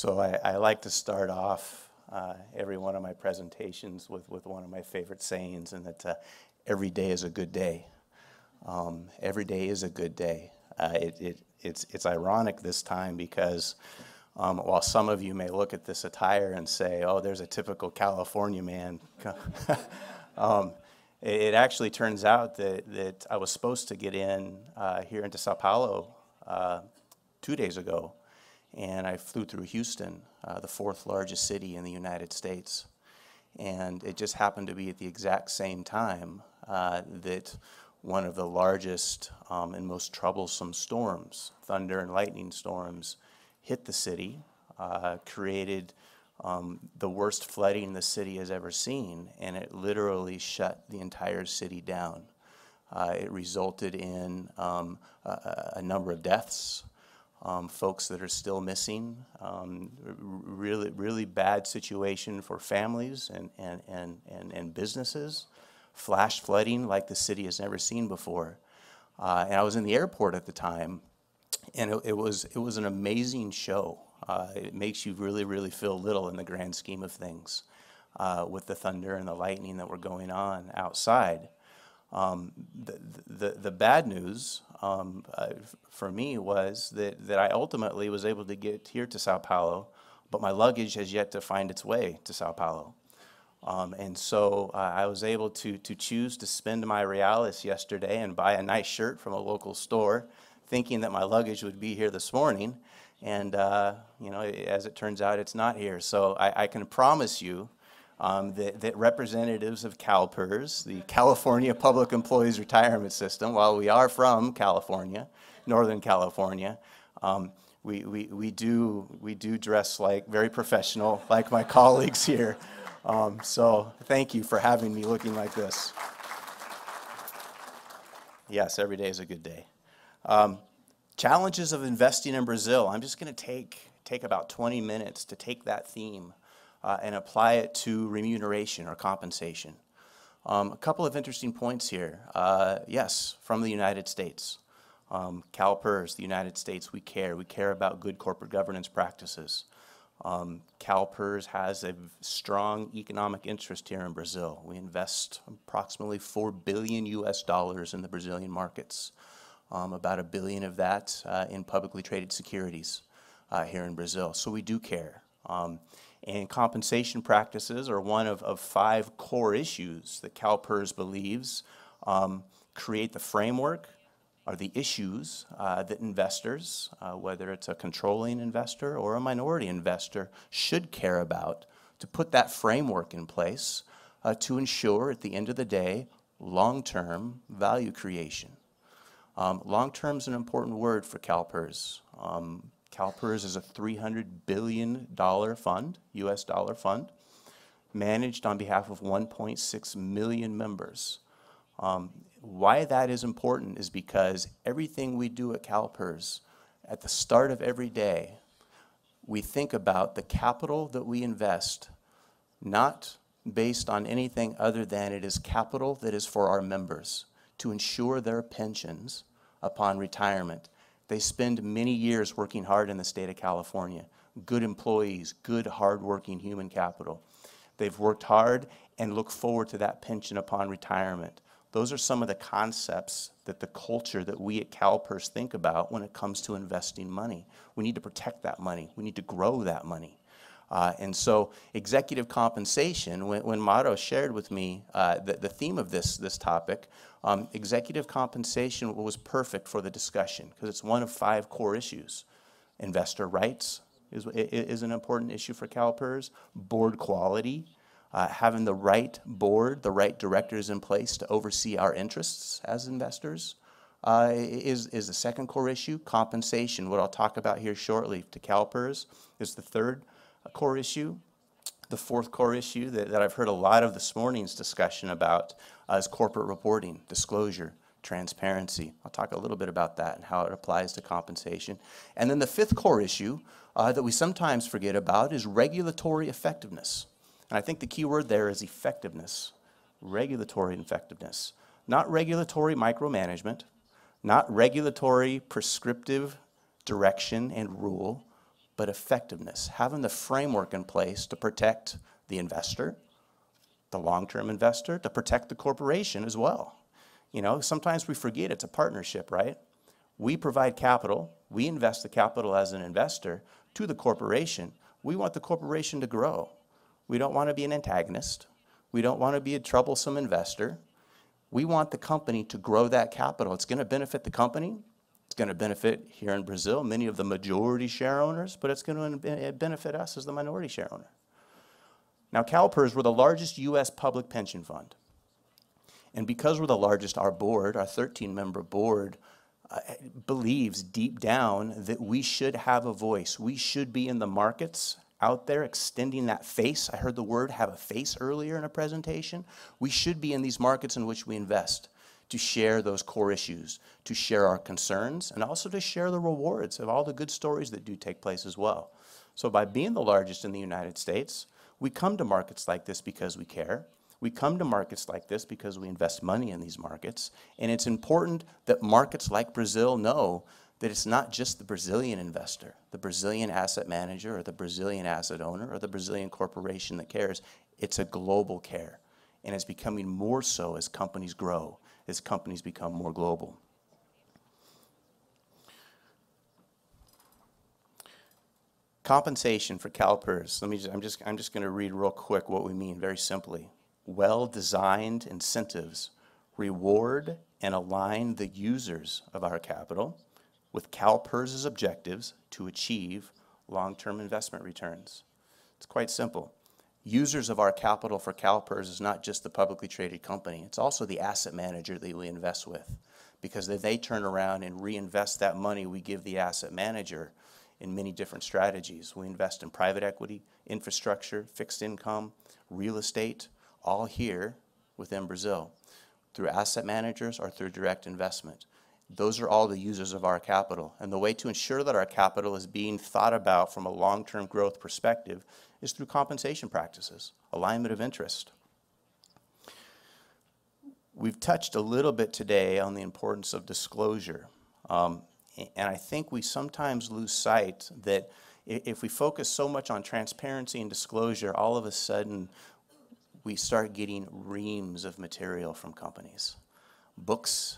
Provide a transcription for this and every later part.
So I, I like to start off uh, every one of my presentations with, with one of my favorite sayings, and that uh, every day is a good day. Um, every day is a good day. Uh, it, it, it's, it's ironic this time because um, while some of you may look at this attire and say, oh, there's a typical California man, um, it, it, actually turns out that, that I was supposed to get in uh, here into Sao Paulo uh, two days ago and I flew through Houston, uh, the fourth largest city in the United States. And it just happened to be at the exact same time uh, that one of the largest um, and most troublesome storms, thunder and lightning storms, hit the city, uh, created um, the worst flooding the city has ever seen, and it literally shut the entire city down. Uh, it resulted in um, a, a number of deaths, um, folks that are still missing. Um, really, really bad situation for families and, and, and, and, and businesses. Flash flooding like the city has never seen before. Uh, and I was in the airport at the time, and it, it was, it was an amazing show. Uh, it makes you really, really feel little in the grand scheme of things uh, with the thunder and the lightning that were going on outside. Um, the, the, the bad news um, uh, for me was that, that I ultimately was able to get here to Sao Paulo, but my luggage has yet to find its way to Sao Paulo. Um, and so uh, I was able to, to choose to spend my reales yesterday and buy a nice shirt from a local store, thinking that my luggage would be here this morning. And, uh, you know, as it turns out, it's not here. So I, I can promise you um, that, that, representatives of CalPERS, the California Public Employees Retirement System, while we are from California, Northern California, um, we, we, we, do, we do dress like very professional, like my colleagues here. Um, so thank you for having me looking like this. Yes, every day is a good day. Um, challenges of investing in Brazil. I'm just going to take, take about 20 minutes to take that theme uh, and apply it to remuneration or compensation. Um, a couple of interesting points here. Uh, yes, from the United States. Um, CalPERS, the United States, we care. We care about good corporate governance practices. Um, CalPERS has a strong economic interest here in Brazil. We invest approximately 4 billion US dollars in the Brazilian markets, um, about a billion of that uh, in publicly traded securities uh, here in Brazil. So we do care. Um, and compensation practices are one of, of five core issues that CalPERS believes um, create the framework are the issues uh, that investors, uh, whether it's a controlling investor or a minority investor, should care about to put that framework in place uh, to ensure at the end of the day long-term value creation. Um, long-term is an important word for CalPERS. Um, CalPERS is a $300 billion fund, US dollar fund, managed on behalf of 1.6 million members. Um, why that is important is because everything we do at CalPERS, at the start of every day, we think about the capital that we invest, not based on anything other than it is capital that is for our members to ensure their pensions upon retirement. They spend many years working hard in the state of California. Good employees, good, hardworking human capital. They've worked hard and look forward to that pension upon retirement. Those are some of the concepts that the culture that we at CalPERS think about when it comes to investing money. We need to protect that money. We need to grow that money. Uh, and so executive compensation, when, when Mato shared with me uh, the, the theme of this, this topic, um, executive compensation was perfect for the discussion because it's one of five core issues. Investor rights is, is an important issue for CalPERS, board quality, uh, having the right board, the right directors in place to oversee our interests as investors. Uh, is, is the second core issue. Compensation, what I'll talk about here shortly to CalPERS, is the third core issue. The fourth core issue that, that I've heard a lot of this morning's discussion about is corporate reporting, disclosure, transparency. I'll talk a little bit about that and how it applies to compensation. And then the fifth core issue uh, that we sometimes forget about is regulatory effectiveness. And I think the key word there is effectiveness, regulatory effectiveness. Not regulatory micromanagement, not regulatory prescriptive direction and rule, but effectiveness, having the framework in place to protect the investor, the long-term investor, to protect the corporation as well. You know, sometimes we forget it's a partnership, right? We provide capital, we invest the capital as an investor to the corporation. We want the corporation to grow. We don't want to be an antagonist. We don't want to be a troublesome investor. We want the company to grow that capital. It's going to benefit the company. It's going to benefit here in Brazil, many of the majority share owners, but it's going to benefit us as the minority share owner. Now, CalPERS was the largest U.S. public pension fund. And because we're the largest, our board, our 13 member board, uh, believes deep down that we should have a voice. We should be in the markets out there extending that face. I heard the word have a face earlier in a presentation. We should be in these markets in which we invest to share those core issues, to share our concerns, and also to share the rewards of all the good stories that do take place as well. So, by being the largest in the United States, we come to markets like this because we care. We come to markets like this because we invest money in these markets. And it's important that markets like Brazil know that it's not just the Brazilian investor, the Brazilian asset manager, or the Brazilian asset owner, or the Brazilian corporation that cares. It's a global care. And it's becoming more so as companies grow, as companies become more global. Compensation for CalPERS. Let me. Just, I'm just. I'm just going to read real quick what we mean, very simply. Well-designed incentives reward and align the users of our capital with CalPERS's objectives to achieve long-term investment returns. It's quite simple. Users of our capital for CalPERS is not just the publicly traded company, it's also the asset manager that we invest with because they turn around and reinvest that money we give the asset manager in many different strategies. We invest in private equity, infrastructure, fixed income, real estate, all here within Brazil through asset managers or through direct investment. Those are all the users of our capital. And the way to ensure that our capital is being thought about from a long term growth perspective is through compensation practices, alignment of interest. We've touched a little bit today on the importance of disclosure. Um, and I think we sometimes lose sight that if we focus so much on transparency and disclosure, all of a sudden we start getting reams of material from companies books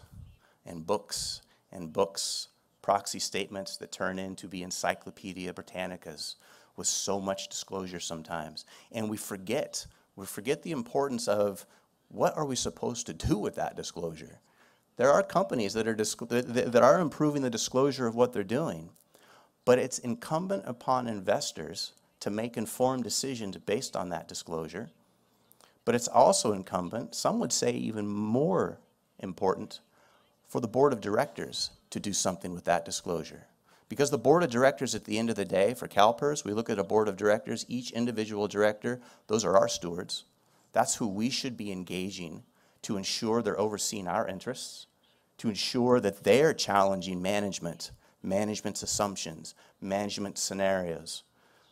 and books and books, proxy statements that turn into be Encyclopedia Britannicas with so much disclosure sometimes. And we forget, we forget the importance of what are we supposed to do with that disclosure? There are companies that are, that are improving the disclosure of what they're doing, but it's incumbent upon investors to make informed decisions based on that disclosure. But it's also incumbent, some would say even more important, for the board of directors to do something with that disclosure. Because the board of directors at the end of the day, for CalPERS, we look at a board of directors, each individual director, those are our stewards. That's who we should be engaging to ensure they're overseeing our interests to ensure that they're challenging management, management's assumptions, management scenarios.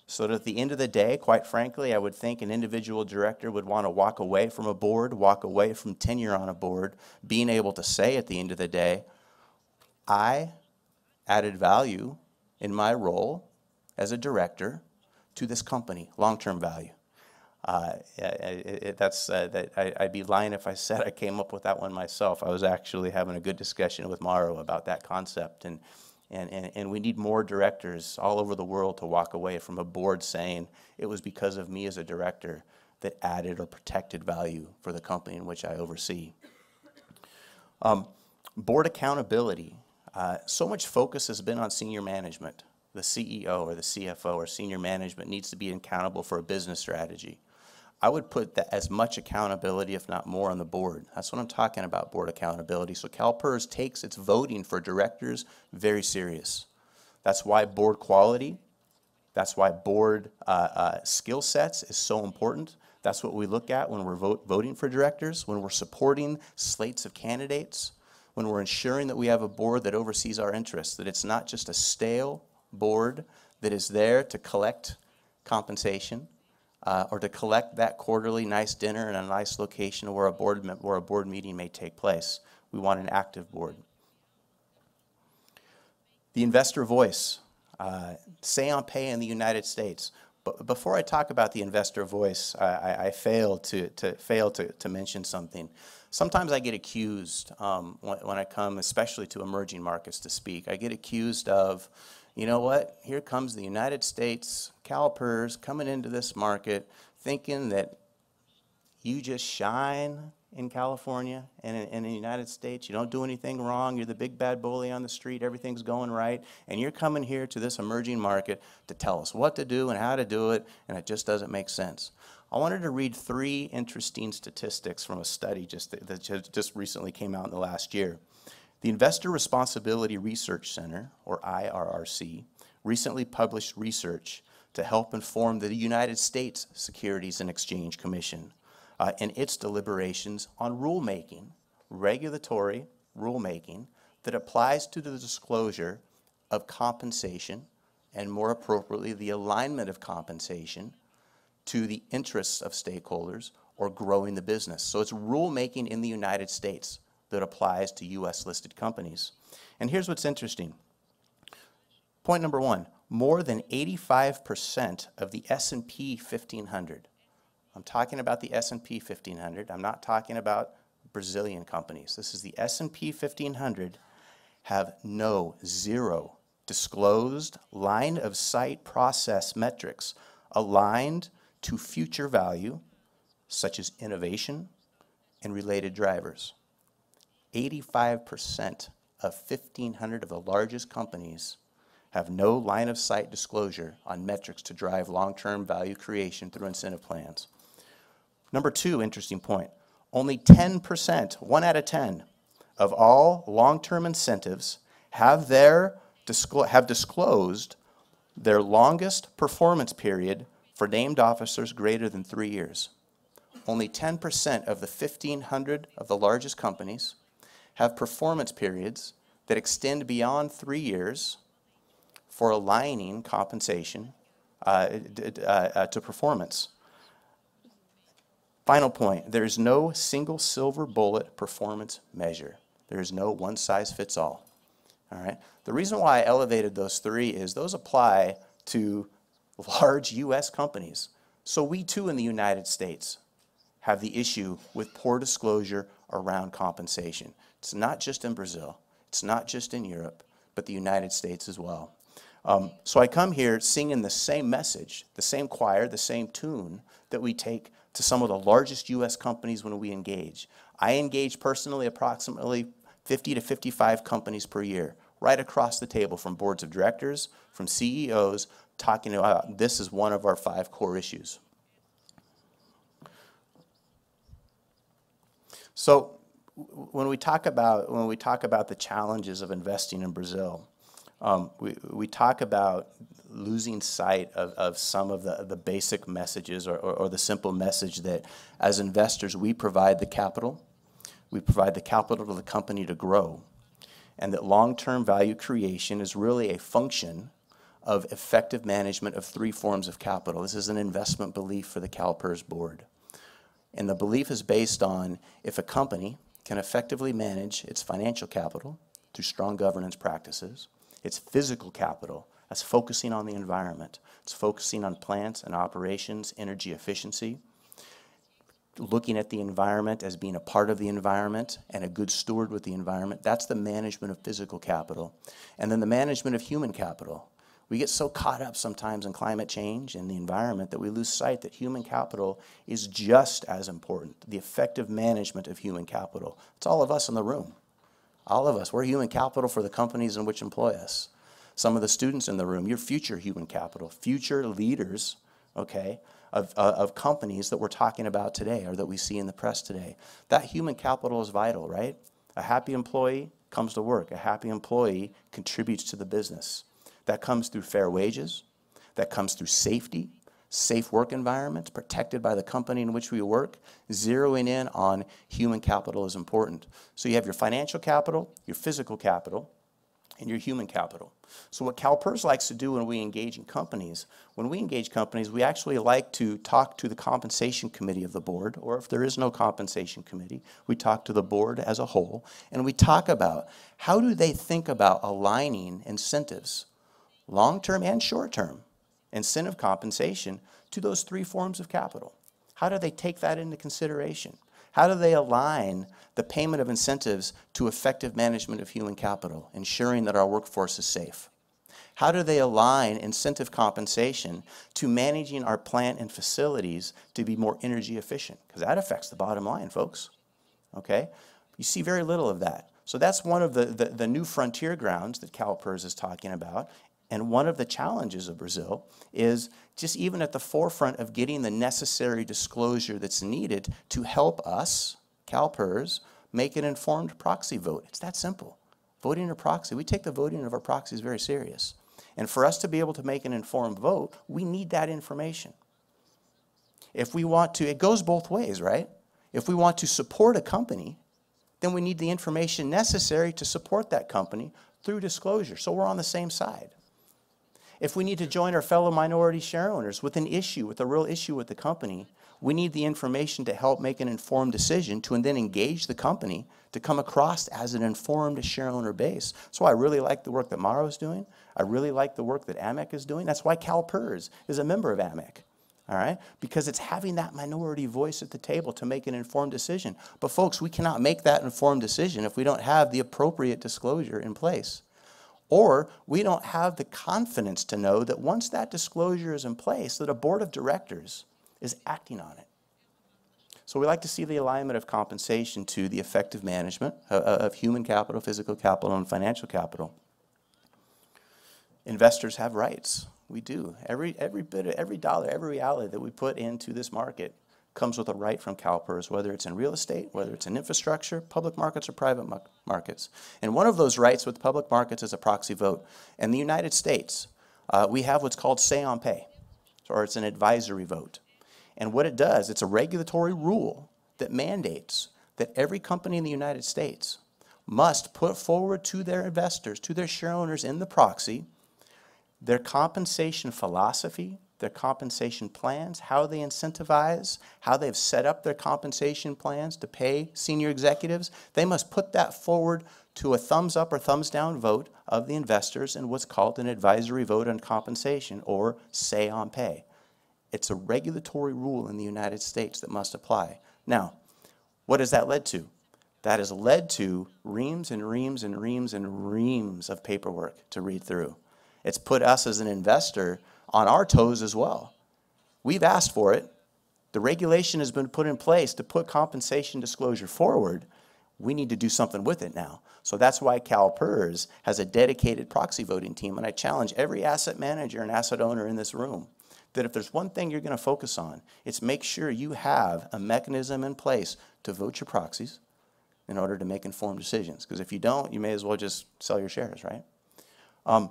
So that at the end of the day, quite frankly, I would think an individual director would want to walk away from a board, walk away from tenure on a board, being able to say at the end of the day, I added value in my role as a director to this company, long term value. Uh, it, it, that's uh, that I, would be lying if I said I came up with that one myself. I was actually having a good discussion with Mauro about that concept, and and, and and we need more directors all over the world to walk away from a board saying it was because of me as a director that added or protected value for the company in which I oversee. Um, board accountability. Uh, so much focus has been on senior management. The CEO or the CFO or senior management needs to be accountable for a business strategy I would put that as much accountability, if not more, on the board. That's what I'm talking about, board accountability. So CalPERS takes its voting for directors very serious. That's why board quality, that's why board uh, uh, skill sets is so important. That's what we look at when we're vote, voting for directors, when we're supporting slates of candidates, when we're ensuring that we have a board that oversees our interests, that it's not just a stale board that is there to collect compensation, uh, or to collect that quarterly nice dinner in a nice location where a board where a board meeting may take place. We want an active board. The investor voice, uh, say on pay in the United States. But before I talk about the investor voice, I, I, I to, to fail to, to mention something. Sometimes I get accused um, when, when I come, especially to emerging markets, to speak. I get accused of you know what? Here comes the United States calipers coming into this market thinking that you just shine in California and in, in, the United States. You don't do anything wrong. You're the big bad bully on the street. Everything's going right. And you're coming here to this emerging market to tell us what to do and how to do it, and it just doesn't make sense. I wanted to read three interesting statistics from a study just that, that just recently came out in the last year. The Investor Responsibility Research Center, or IRRC, recently published research to help inform the United States Securities and Exchange Commission uh, in its deliberations on rulemaking, regulatory rulemaking that applies to the disclosure of compensation and more appropriately, the alignment of compensation to the interests of stakeholders or growing the business. So it's rulemaking in the United States that applies to US listed companies. And here's what's interesting. Point number 1, more than 85% of the S&P 1500. I'm talking about the S&P 1500. I'm not talking about Brazilian companies. This is the S&P 1500 have no zero disclosed line of sight process metrics aligned to future value such as innovation and related drivers. 85% of 1,500 of the largest companies have no line of sight disclosure on metrics to drive long term value creation through incentive plans. Number two, interesting point only 10%, one out of 10, of all long term incentives have, their, have disclosed their longest performance period for named officers greater than three years. Only 10% of the 1,500 of the largest companies have performance periods that extend beyond three years for aligning compensation uh, uh, uh, to performance. Final point there is no single silver bullet performance measure, there is no one size fits all. All right. The reason why I elevated those three is those apply to large U.S. companies. So we too in the United States have the issue with poor disclosure around compensation. It's not just in Brazil, it's not just in Europe, but the United States as well. Um, so I come here singing the same message, the same choir, the same tune that we take to some of the largest U.S. companies when we engage. I engage personally approximately 50 to 55 companies per year, right across the table from boards of directors, from CEOs, talking about this is one of our five core issues. So when we talk about when we talk about the challenges of investing in Brazil, um, we, we talk about losing sight of, of some of the, the basic messages or, or, or, the simple message that as investors we provide the capital, we provide the capital to the company to grow, and that long-term value creation is really a function of effective management of three forms of capital. This is an investment belief for the CalPERS board. And the belief is based on if a company, can effectively manage its financial capital through strong governance practices, its physical capital, as focusing on the environment, it's focusing on plants and operations, energy efficiency, looking at the environment as being a part of the environment and a good steward with the environment. That's the management of physical capital. And then the management of human capital. We get so caught up sometimes in climate change and the environment that we lose sight that human capital is just as important, the effective management of human capital. It's all of us in the room. All of us. We're human capital for the companies in which employ us. Some of the students in the room, your future human capital, future leaders, okay, of, uh, of companies that we're talking about today or that we see in the press today. That human capital is vital, right? A happy employee comes to work. A happy employee contributes to the business. That comes through fair wages, that comes through safety, safe work environments protected by the company in which we work. Zeroing in on human capital is important. So you have your financial capital, your physical capital, and your human capital. So what CalPERS likes to do when we engage in companies, when we engage companies, we actually like to talk to the compensation committee of the board, or if there is no compensation committee, we talk to the board as a whole, and we talk about how do they think about aligning incentives long term and short term incentive compensation to those three forms of capital? How do they take that into consideration? How do they align the payment of incentives to effective management of human capital, ensuring that our workforce is safe? How do they align incentive compensation to managing our plant and facilities to be more energy efficient? Because that affects the bottom line, folks. Okay? You see very little of that. So that's one of the, the, the, new frontier grounds that CalPERS is talking about and one of the challenges of Brazil is just even at the forefront of getting the necessary disclosure that's needed to help us, CalPERS, make an informed proxy vote. It's that simple. Voting a proxy, we take the voting of our proxies very serious. And for us to be able to make an informed vote, we need that information. If we want to, it goes both ways, right? If we want to support a company, then we need the information necessary to support that company through disclosure. So we're on the same side. If we need to join our fellow minority share owners with an issue, with a real issue with the company, we need the information to help make an informed decision to and then engage the company to come across as an informed share owner base. So I really like the work that Morrow is doing. I really like the work that AMEC is doing. That's why CalPERS is a member of AMEC. All right? Because it's having that minority voice at the table to make an informed decision. But folks, we cannot make that informed decision if we don't have the appropriate disclosure in place. Or we don't have the confidence to know that once that disclosure is in place, that a board of directors is acting on it. So we like to see the alignment of compensation to the effective management uh, uh, of human capital, physical capital, and financial capital. Investors have rights. We do. Every, every bit, of, every dollar, every reality that we put into this market comes with a right from CalPERS, whether it's in real estate, whether it's in infrastructure, public markets, or private markets. And one of those rights with public markets is a proxy vote. In the United States, uh, we have what's called say on pay, or it's an advisory vote. And what it does, it's a regulatory rule that mandates that every company in the United States must put forward to their investors, to their shareowners in the proxy, their compensation philosophy, their compensation plans, how they incentivize, how they've set up their compensation plans to pay senior executives. They must put that forward to a thumbs up or thumbs down vote of the investors in what's called an advisory vote on compensation or say on pay. It's a regulatory rule in the United States that must apply. Now, what has that led to? That has led to reams and reams and reams and reams of paperwork to read through. It's put us as an investor on our toes as well. We've asked for it. The regulation has been put in place to put compensation disclosure forward. We need to do something with it now. So that's why CalPERS has a dedicated proxy voting team. And I challenge every asset manager and asset owner in this room that if there's one thing you're going to focus on, it's make sure you have a mechanism in place to vote your proxies in order to make informed decisions. Because if you don't, you may as well just sell your shares, right? Um,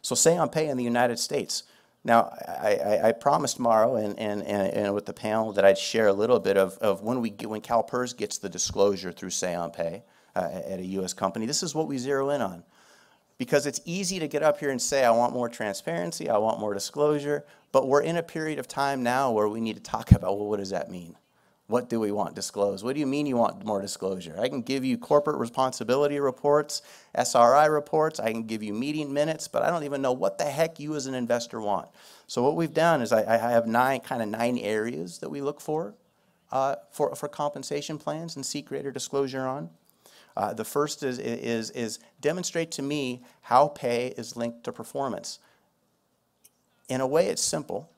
so say on pay in the United States, now, I, I, I promised Morrow and, and, and, and, with the panel that I'd share a little bit of, of when, we get, when CalPERS gets the disclosure through Seon Pay uh, at a U.S. company, this is what we zero in on. Because it's easy to get up here and say, I want more transparency, I want more disclosure, but we're in a period of time now where we need to talk about, well, what does that mean? What do we want disclosed? What do you mean you want more disclosure? I can give you corporate responsibility reports, SRI reports, I can give you meeting minutes, but I don't even know what the heck you as an investor want. So what we've done is I, I have nine kind of nine areas that we look for, uh, for for compensation plans and seek greater disclosure on. Uh, the first is, is, is demonstrate to me how pay is linked to performance. In a way, it's simple,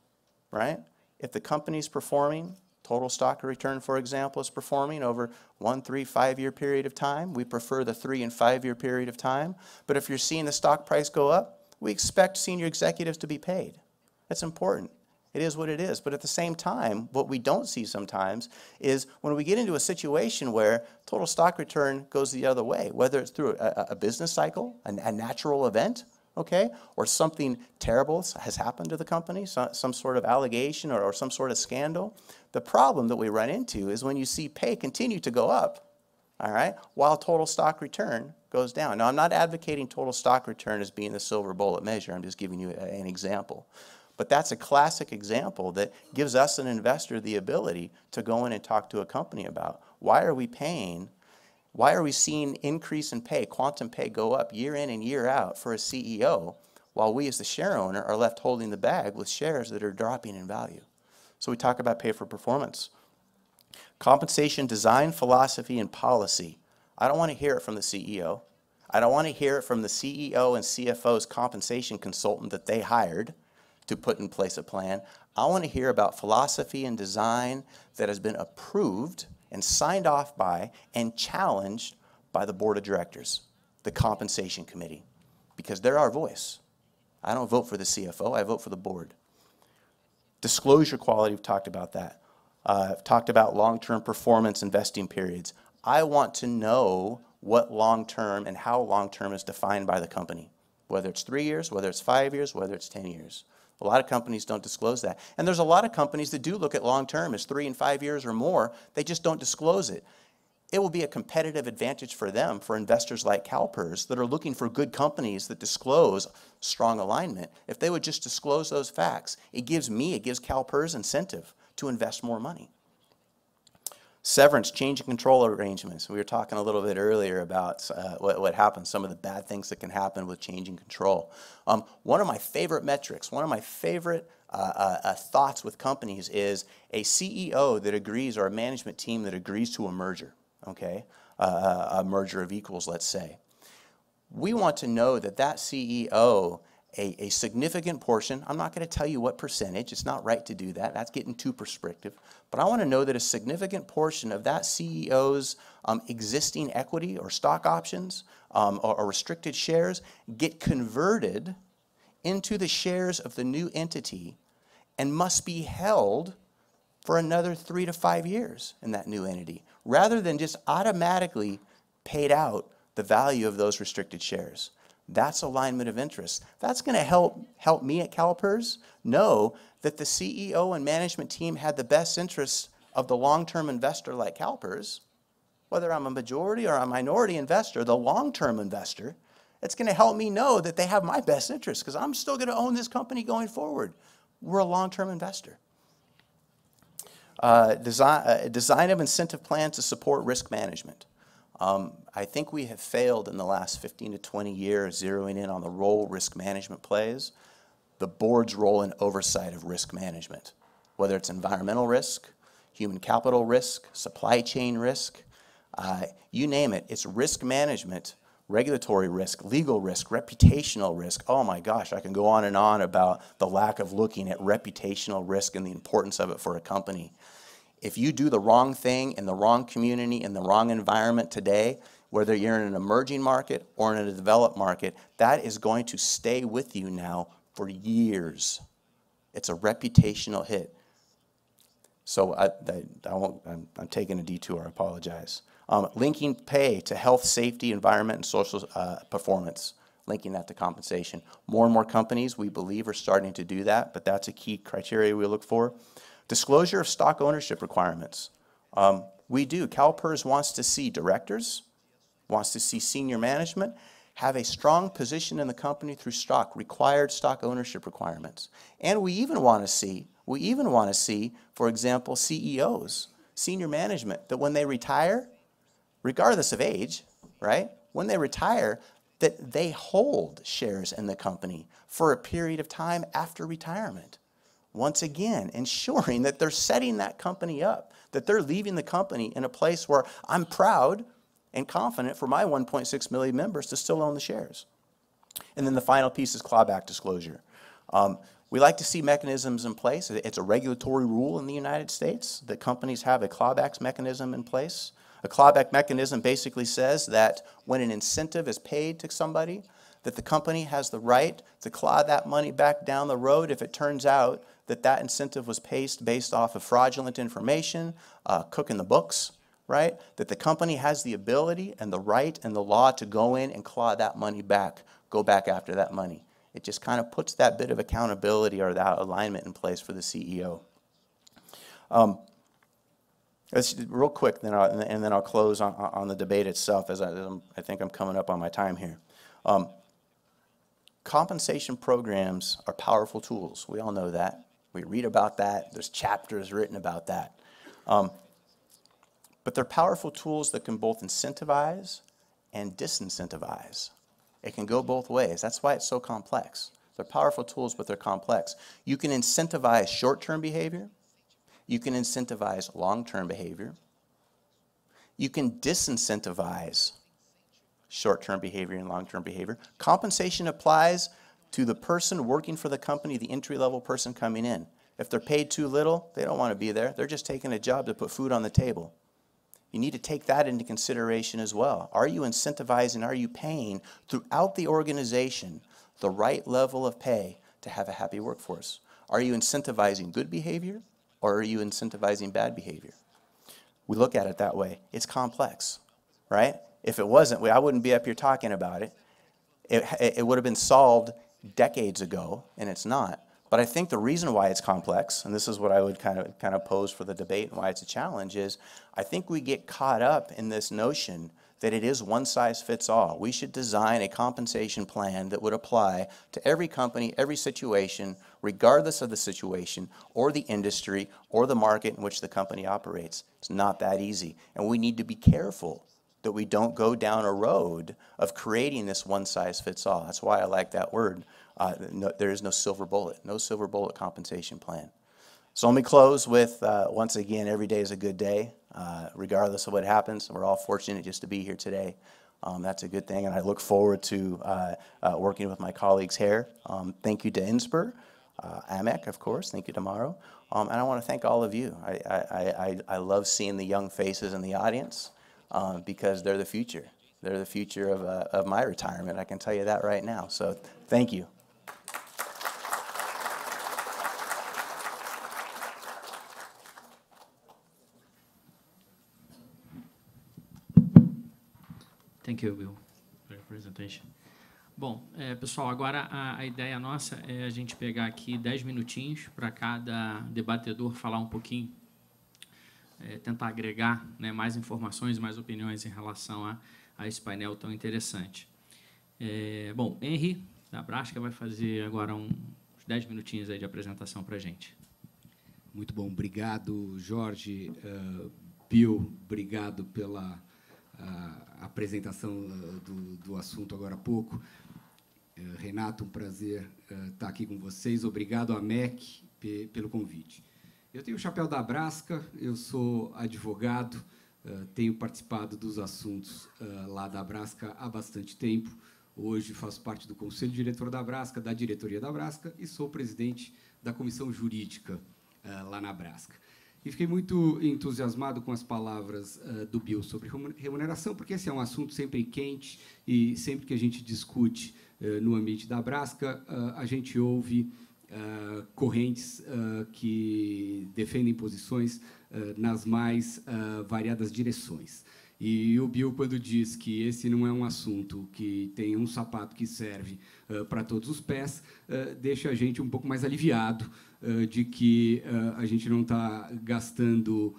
right? If the company's performing total stock return, for example, is performing over one, three, five year period of time. We prefer the three and five year period of time. But if you're seeing the stock price go up, we expect senior executives to be paid. That's important. It is what it is. But at the same time, what we don't see sometimes is when we get into a situation where total stock return goes the other way, whether it's through a, a business cycle, a, a natural event, okay? Or something terrible has happened to the company, some sort of allegation or, or some sort of scandal. The problem that we run into is when you see pay continue to go up, all right, while total stock return goes down. Now, I'm not advocating total stock return as being the silver bullet measure. I'm just giving you a, an example. But that's a classic example that gives us an investor the ability to go in and talk to a company about why are we paying why are we seeing increase in pay, quantum pay go up year in and year out for a CEO, while we as the share owner are left holding the bag with shares that are dropping in value? So we talk about pay for performance. Compensation design, philosophy, and policy. I don't want to hear it from the CEO. I don't want to hear it from the CEO and CFO's compensation consultant that they hired to put in place a plan. I want to hear about philosophy and design that has been approved and signed off by and challenged by the board of directors, the compensation committee, because they're our voice. I don't vote for the CFO, I vote for the board. Disclosure quality, we've talked about that. Uh, I've talked about long term performance investing periods. I want to know what long term and how long term is defined by the company, whether it's three years, whether it's five years, whether it's 10 years. A lot of companies don't disclose that. And there's a lot of companies that do look at long term as three and five years or more, they just don't disclose it. It will be a competitive advantage for them, for investors like CalPERS that are looking for good companies that disclose strong alignment. If they would just disclose those facts, it gives me, it gives CalPERS incentive to invest more money. Severance, change in control arrangements. We were talking a little bit earlier about uh, what, what happens, some of the bad things that can happen with change in control. Um, one of my favorite metrics, one of my favorite uh, uh, uh thoughts with companies is a CEO that agrees or a management team that agrees to a merger, okay? Uh, uh, a merger of equals, let's say. We want to know that that CEO a, a, significant portion. I'm not going to tell you what percentage. It's not right to do that. That's getting too prescriptive. But I want to know that a significant portion of that CEO's um, existing equity or stock options um, or, or restricted shares get converted into the shares of the new entity and must be held for another three to five years in that new entity rather than just automatically paid out the value of those restricted shares. That's alignment of interest. That's going to help help me at CalPERS know that the CEO and management team had the best interests of the long-term investor like CalPERS, whether I'm a majority or a minority investor, the long-term investor. It's going to help me know that they have my best interest because I'm still going to own this company going forward. We're a long-term investor. Uh, design, uh, design of incentive plan to support risk management. Um, I think we have failed in the last 15 to 20 years zeroing in on the role risk management plays, the board's role in oversight of risk management, whether it's environmental risk, human capital risk, supply chain risk, uh, you name it, it's risk management, regulatory risk, legal risk, reputational risk. Oh my gosh, I can go on and on about the lack of looking at reputational risk and the importance of it for a company. If you do the wrong thing in the wrong community, in the wrong environment today, whether you're in an emerging market or in a developed market, that is going to stay with you now for years. It's a reputational hit. So I, I, I won't, I'm, I'm, taking a detour, I apologize. Um, linking pay to health, safety, environment, and social uh, performance, linking that to compensation. More and more companies, we believe, are starting to do that, but that's a key criteria we look for. Disclosure of stock ownership requirements. Um, we do. CalPERS wants to see directors, wants to see senior management, have a strong position in the company through stock, required stock ownership requirements. And we even want to see, we even want to see, for example, CEOs, senior management, that when they retire, regardless of age, right, when they retire, that they hold shares in the company for a period of time after retirement once again, ensuring that they're setting that company up, that they're leaving the company in a place where I'm proud and confident for my 1.6 million members to still own the shares. And then the final piece is clawback disclosure. Um, we like to see mechanisms in place. It's a regulatory rule in the United States that companies have a clawback mechanism in place. A clawback mechanism basically says that when an incentive is paid to somebody, that the company has the right to claw that money back down the road if it turns out that that incentive was paid based off of fraudulent information, uh, cooking the books, right? That the company has the ability and the right and the law to go in and claw that money back, go back after that money. It just kind of puts that bit of accountability or that alignment in place for the CEO. Um, real quick, then I'll, and then I'll close on, on the debate itself as I, I, think I'm coming up on my time here. Um, compensation programs are powerful tools. We all know that. We read about that, there's chapters written about that. Um, but they're powerful tools that can both incentivize and disincentivize. It can go both ways. That's why it's so complex. They're powerful tools, but they're complex. You can incentivize short term behavior, you can incentivize long term behavior, you can disincentivize short term behavior and long term behavior. Compensation applies to the person working for the company, the entry level person coming in. If they're paid too little, they don't want to be there. They're just taking a job to put food on the table. You need to take that into consideration as well. Are you incentivizing, are you paying throughout the organization the right level of pay to have a happy workforce? Are you incentivizing good behavior or are you incentivizing bad behavior? We look at it that way. It's complex, right? If it wasn't, I wouldn't be up here talking about it. It, it would have been solved decades ago, and it's not. But I think the reason why it's complex, and this is what I would kind of kind of pose for the debate and why it's a challenge, is I think we get caught up in this notion that it is one size fits all. We should design a compensation plan that would apply to every company, every situation, regardless of the situation or the industry or the market in which the company operates. It's not that easy. And we need to be careful that we don't go down a road of creating this one size fits all. That's why I like that word. Uh, no, there is no silver bullet, no silver bullet compensation plan. So let me close with uh, once again, every day is a good day, uh, regardless of what happens. We're all fortunate just to be here today. Um, that's a good thing, and I look forward to uh, uh, working with my colleagues here. Um, thank you to INSPIR, uh, AMEC, of course. Thank you tomorrow. Um, and I want to thank all of you. I, I, I, I love seeing the young faces in the audience um, because they're the future. They're the future of, uh, of my retirement. I can tell you that right now. So thank you. Thank you, Will, for your presentation. Bom, é, pessoal, agora a, a, ideia nossa é a gente pegar aqui 10 minutinhos para cada debatedor falar um pouquinho é, tentar agregar né, mais informações, mais opiniões em relação a, a esse painel tão interessante. É, bom, Henry, da Brasca, vai fazer agora um, uns 10 minutinhos aí de apresentação para a gente. Muito bom, obrigado, Jorge. Uh, é, Bill, obrigado pela uh, apresentação é, do, do assunto agora há pouco. É, Renato, um prazer estar tá aqui com vocês. Obrigado à MEC pelo convite. Eu tenho o chapéu da Brasca, eu sou advogado, eh, tenho participado dos assuntos eh, lá da Brasca há bastante tempo. Hoje faço parte do Conselho Diretor da Brasca, da diretoria da Brasca e sou presidente da comissão jurídica eh, lá na Brasca. E fiquei muito entusiasmado com as palavras do Bill sobre remuneração, porque esse é um assunto sempre quente e sempre que a gente discute no ambiente da Brasca, a gente ouve eh, correntes uh, que defendem posições eh, nas mais variadas direções. E o Bill, quando diz que esse não é um assunto que tem um sapato que serve uh, para todos os pés, uh, deixa a gente um pouco mais aliviado uh, de que a gente não está gastando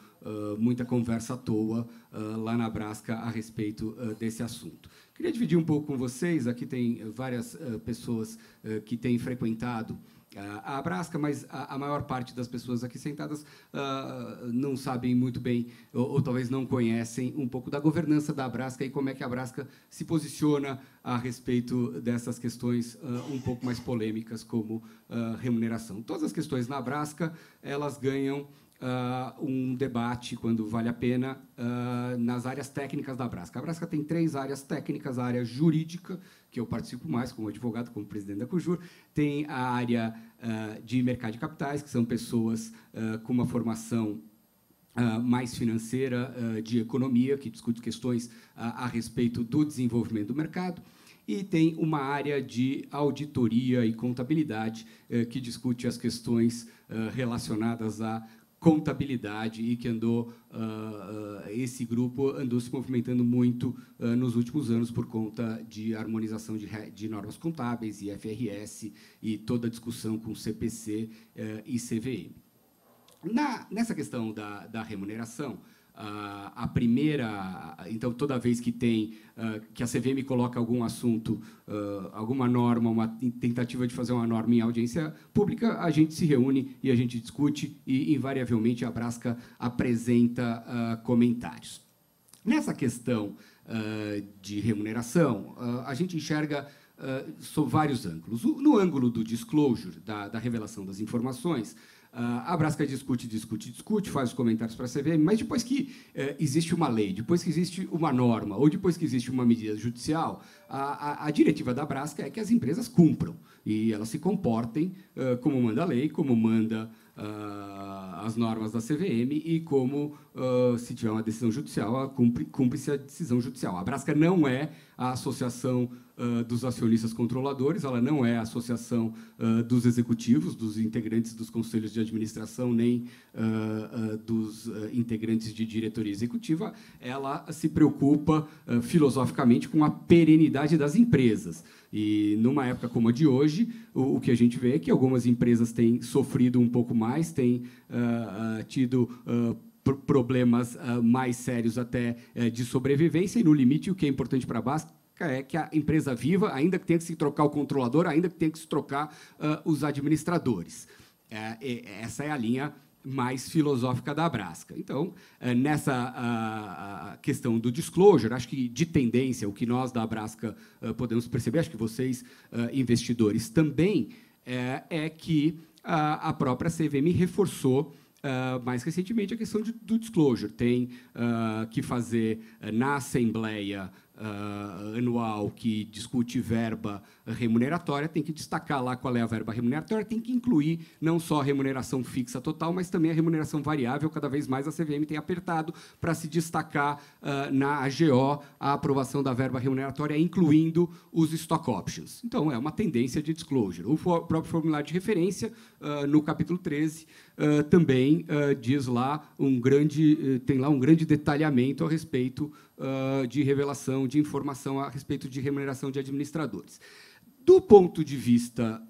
muita conversa à toa lá na Brasca a respeito desse assunto. Queria dividir um pouco com vocês, aqui tem várias pessoas que têm frequentado ah, a Abrasca, mas a, a, maior parte das pessoas aqui sentadas uh, não sabem muito bem, ou, ou, talvez não conhecem, um pouco da governança da Abrasca e como é que a Abrasca se posiciona a respeito dessas questões uh, um pouco mais polêmicas, como uh, remuneração. Todas as questões na Abrasca, elas ganham uh, um debate, quando vale a pena, uh, nas áreas técnicas da Brasca. A Brasca tem três áreas técnicas: a área jurídica, que eu participo mais como advogado, como presidente da CUJUR, tem a área uh, de mercado de capitais, que são pessoas com uma formação Uh, mais financeira uh, de economia, que discute questões uh, a respeito do desenvolvimento do mercado, e tem uma área de auditoria e contabilidade eh, que discute as questões relacionadas à contabilidade e que andou uh, uh, esse grupo andou se movimentando muito uh, nos últimos anos por conta de harmonização de, de, normas contábeis e FRS e toda a discussão com CPC eh, e CVM. Na, nessa questão da, da remuneração, ah, a primeira, ah, então toda vez que tem ah, que a CVM coloca algum assunto, alguma norma, uma tentativa de fazer uma norma em audiência pública, a gente se reúne e a gente discute e invariavelmente a Brasca apresenta comentários. Nessa questão de remuneração, a gente enxerga sob vários ângulos. No ângulo do disclosure, da, da revelação das informações, a ah, Brasca discute, discute, discute, faz os comentários para a CVM, mas depois que eh, existe uma lei, depois que existe uma norma, ou depois que existe uma medida judicial, a, a, a diretiva da Brasca é que as empresas cumpram e elas se comportem ah, como manda a lei, como manda Uh, as normas da CVM e como, uh, se tiver uma decisão judicial, cumpre-se cumpre a decisão judicial. A Brasca não é a associação dos acionistas controladores, ela não é a associação uh, dos executivos, dos integrantes dos conselhos de administração, nem uh, dos integrantes de diretoria executiva. Ela se preocupa filosoficamente com a perenidade das empresas. E numa época como a de hoje, o, o, que a gente vê é que algumas empresas têm sofrido um pouco mais, têm tido problemas uh, mais sérios até uh, de sobrevivência e no limite o que é importante para a Basta é que a empresa viva, ainda que tenha que se trocar o controlador, ainda que tenha que se trocar uh, os administradores. É, essa é a linha mais filosófica da Abrasca. Então, eh, nessa ah, ah, questão do disclosure, acho que de tendência, o que nós da Abrasca podemos perceber, acho que vocês, investidores, também, é, é que a própria CVM reforçou Uh, mais recentemente a questão de, do disclosure. Tem uh, que fazer uh, na Assembleia ah, anual que discute verba remuneratória, tem que destacar lá qual é a verba remuneratória, tem que incluir não só a remuneração fixa total, mas também a remuneração variável. Cada vez mais a CVM tem apertado para se destacar uh, na AGO a aprovação da verba remuneratória, incluindo os stock options. Então, é uma tendência de disclosure. O for próprio formulário de referência, uh, no capítulo 13, uh, ah, também diz lá um grande, eh, tem lá um grande detalhamento a respeito de revelação de informação a respeito de remuneração de administradores. Do ponto de vista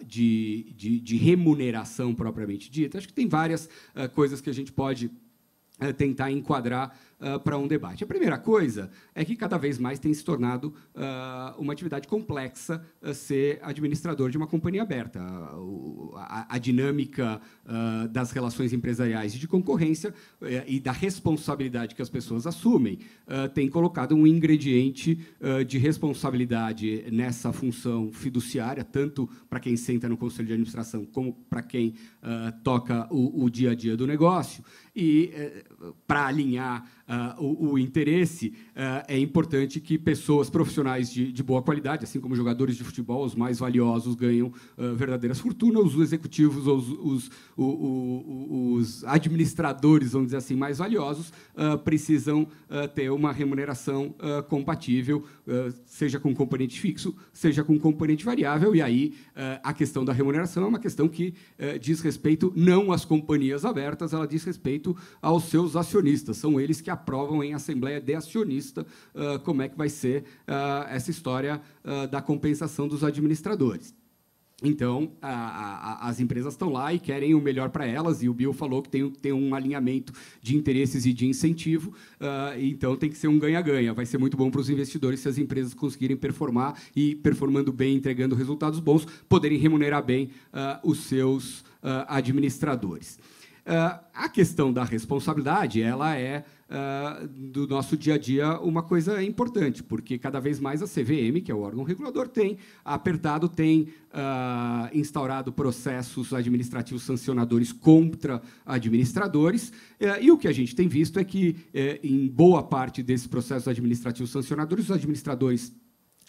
uh, de, de, de, remuneração propriamente dita, acho que tem várias uh, coisas que a gente pode uh, tentar enquadrar ah, para um debate. A primeira coisa é que cada vez mais tem se tornado uh, uma atividade complexa uh, ser administrador de uma companhia aberta. A, a, a dinâmica das relações empresariais e de concorrência eh, e da responsabilidade que as pessoas assumem tem colocado um ingrediente de responsabilidade nessa função fiduciária, tanto para quem senta no conselho de administração como para quem toca o, o dia a dia do negócio. E eh, para alinhar uh, o, o, interesse uh, é importante que pessoas profissionais de, de, boa qualidade, assim como jogadores de futebol, os mais valiosos ganham uh, verdadeiras fortunas, os executivos, os, os, os, os, administradores, vamos dizer assim, mais valiosos, precisam ter uma remuneração compatível, seja com componente fixo, seja com componente variável, e aí a questão da remuneração é uma questão que diz respeito não às companhias abertas, ela diz respeito aos seus acionistas, são eles que aprovam em assembleia de acionista uh, como é que vai ser uh, essa história uh, da compensação dos administradores. Então, a, a, as empresas estão lá e querem o melhor para elas, e o Bill falou que tem, tem um alinhamento de interesses e de incentivo, uh, então tem que ser um ganha-ganha. Vai ser muito bom para os investidores se as empresas conseguirem performar e, performando bem, entregando resultados bons, poderem remunerar bem uh, os seus uh, administradores. a questão da responsabilidade ela é ah, do nosso dia a dia uma coisa importante, porque cada vez mais a CVM, que é o órgão regulador, tem apertado, tem uh, instaurado processos administrativos sancionadores contra administradores, uh, e o que a gente tem visto é que, eh, em boa parte desses processos administrativos sancionadores, os administradores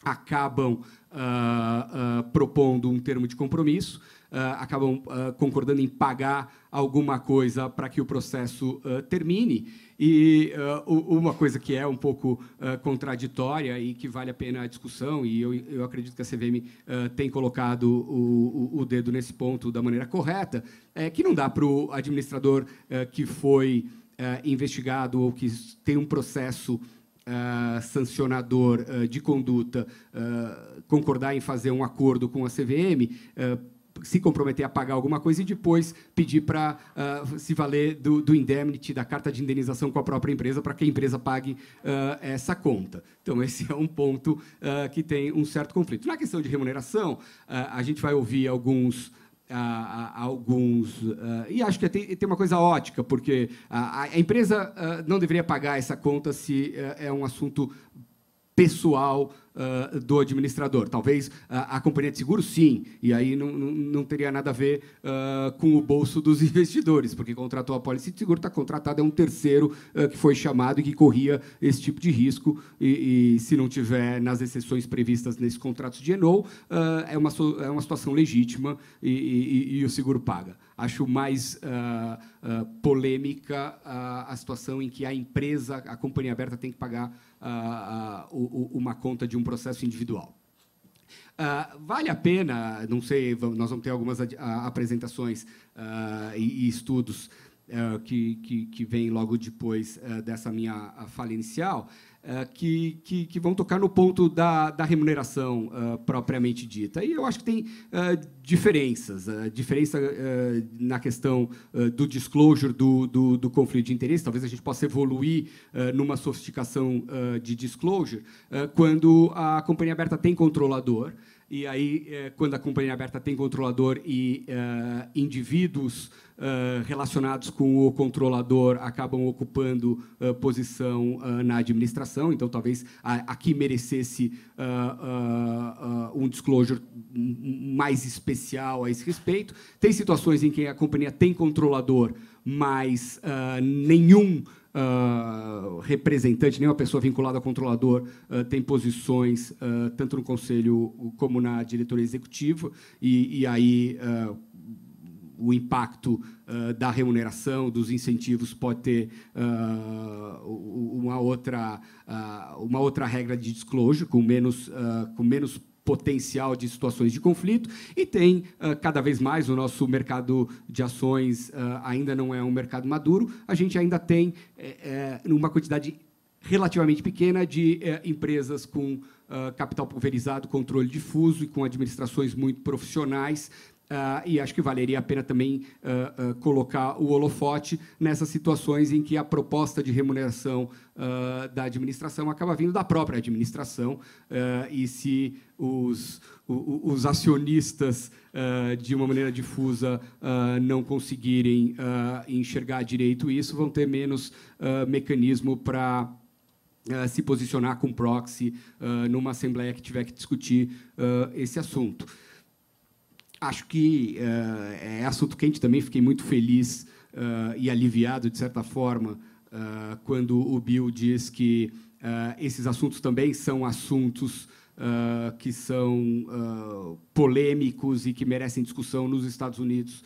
acabam ah, propondo um termo de compromisso ah, acabam ah, concordando em pagar alguma coisa para que o processo ah, termine. E uma coisa que é um pouco contraditória e que vale a pena a discussão, e eu, eu acredito que a CVM tem colocado o, o dedo nesse ponto da maneira correta, é que não dá para o administrador que foi investigado ou que tem um processo Uh, sancionador uh, de conduta uh, concordar em fazer um acordo com a CVM se comprometer a pagar alguma coisa e depois pedir para uh, ah, se valer do, do indemnity, da carta de indenização com a própria empresa, para que a empresa pague uh, essa conta. Então, esse é um ponto uh, que tem um certo conflito. Na questão de remuneração, a gente vai ouvir alguns. A, a, alguns. Uh, e acho que tem, tem uma coisa ótica, porque a, a empresa uh, não deveria pagar essa conta se uh, é um assunto pessoal uh, do administrador. Talvez uh, a companhia de seguro, sim, e aí não, não, não teria nada a ver uh, com o bolso dos investidores, porque contratou a polícia de seguro, está contratado, é um terceiro que foi chamado e que corria esse tipo de risco. E, e se não tiver nas exceções previstas nesse contrato de Enou, é, uma, é uma situação legítima e, e, e o seguro paga. Acho mais polêmica a situação em que a empresa, a companhia aberta, tem que pagar uma conta de um processo individual. Uh, vale a pena, não sei, nós vamos ter algumas apresentações uh, e, e, estudos uh, que, que, que vêm logo depois dessa minha fala inicial, eh, que, que, que, vão tocar no ponto da, da remuneração uh, propriamente dita. E eu acho que tem uh, diferenças. Uh, diferença na questão do disclosure do, do, do, conflito de interesse. Talvez a gente possa evoluir numa sofisticação de disclosure quando a companhia aberta tem controlador. E aí, é, quando a companhia é aberta tem controlador e é, indivíduos é, relacionados com o controlador acabam ocupando posição na administração, então talvez aqui merecesse um disclosure mais especial a esse respeito. Tem situações em que a companhia tem controlador, mas nenhum uh, representante, nenhuma pessoa vinculada ao controlador uh, tem posições uh, tanto no conselho como na diretoria executiva, e, e aí o impacto uh, da remuneração, dos incentivos, pode ter uh, uma, outra, uh, uma outra regra de disclosure, com menos, com menos potencial de situações de conflito e tem ah, cada vez mais o nosso mercado de ações ah, ainda não é um mercado maduro a gente ainda tem eh, eh, uma quantidade relativamente pequena de eh, empresas com ah, capital pulverizado controle difuso e com administrações muito profissionais ah, e acho que valeria a pena também ah, ah, colocar o holofote nessas situações em que a proposta de remuneração da administração acaba vindo da própria administração e se os, os acionistas, de uma maneira difusa, não conseguirem enxergar direito isso, vão ter menos mecanismo para Uh, se posicionar com proxy uh, numa assembleia que tiver que discutir uh, esse assunto acho que uh, é assunto quente também. Fiquei muito feliz uh, e aliviado, de certa forma, uh, quando o Bill diz que esses assuntos também são assuntos que são polêmicos e que merecem discussão nos Estados Unidos,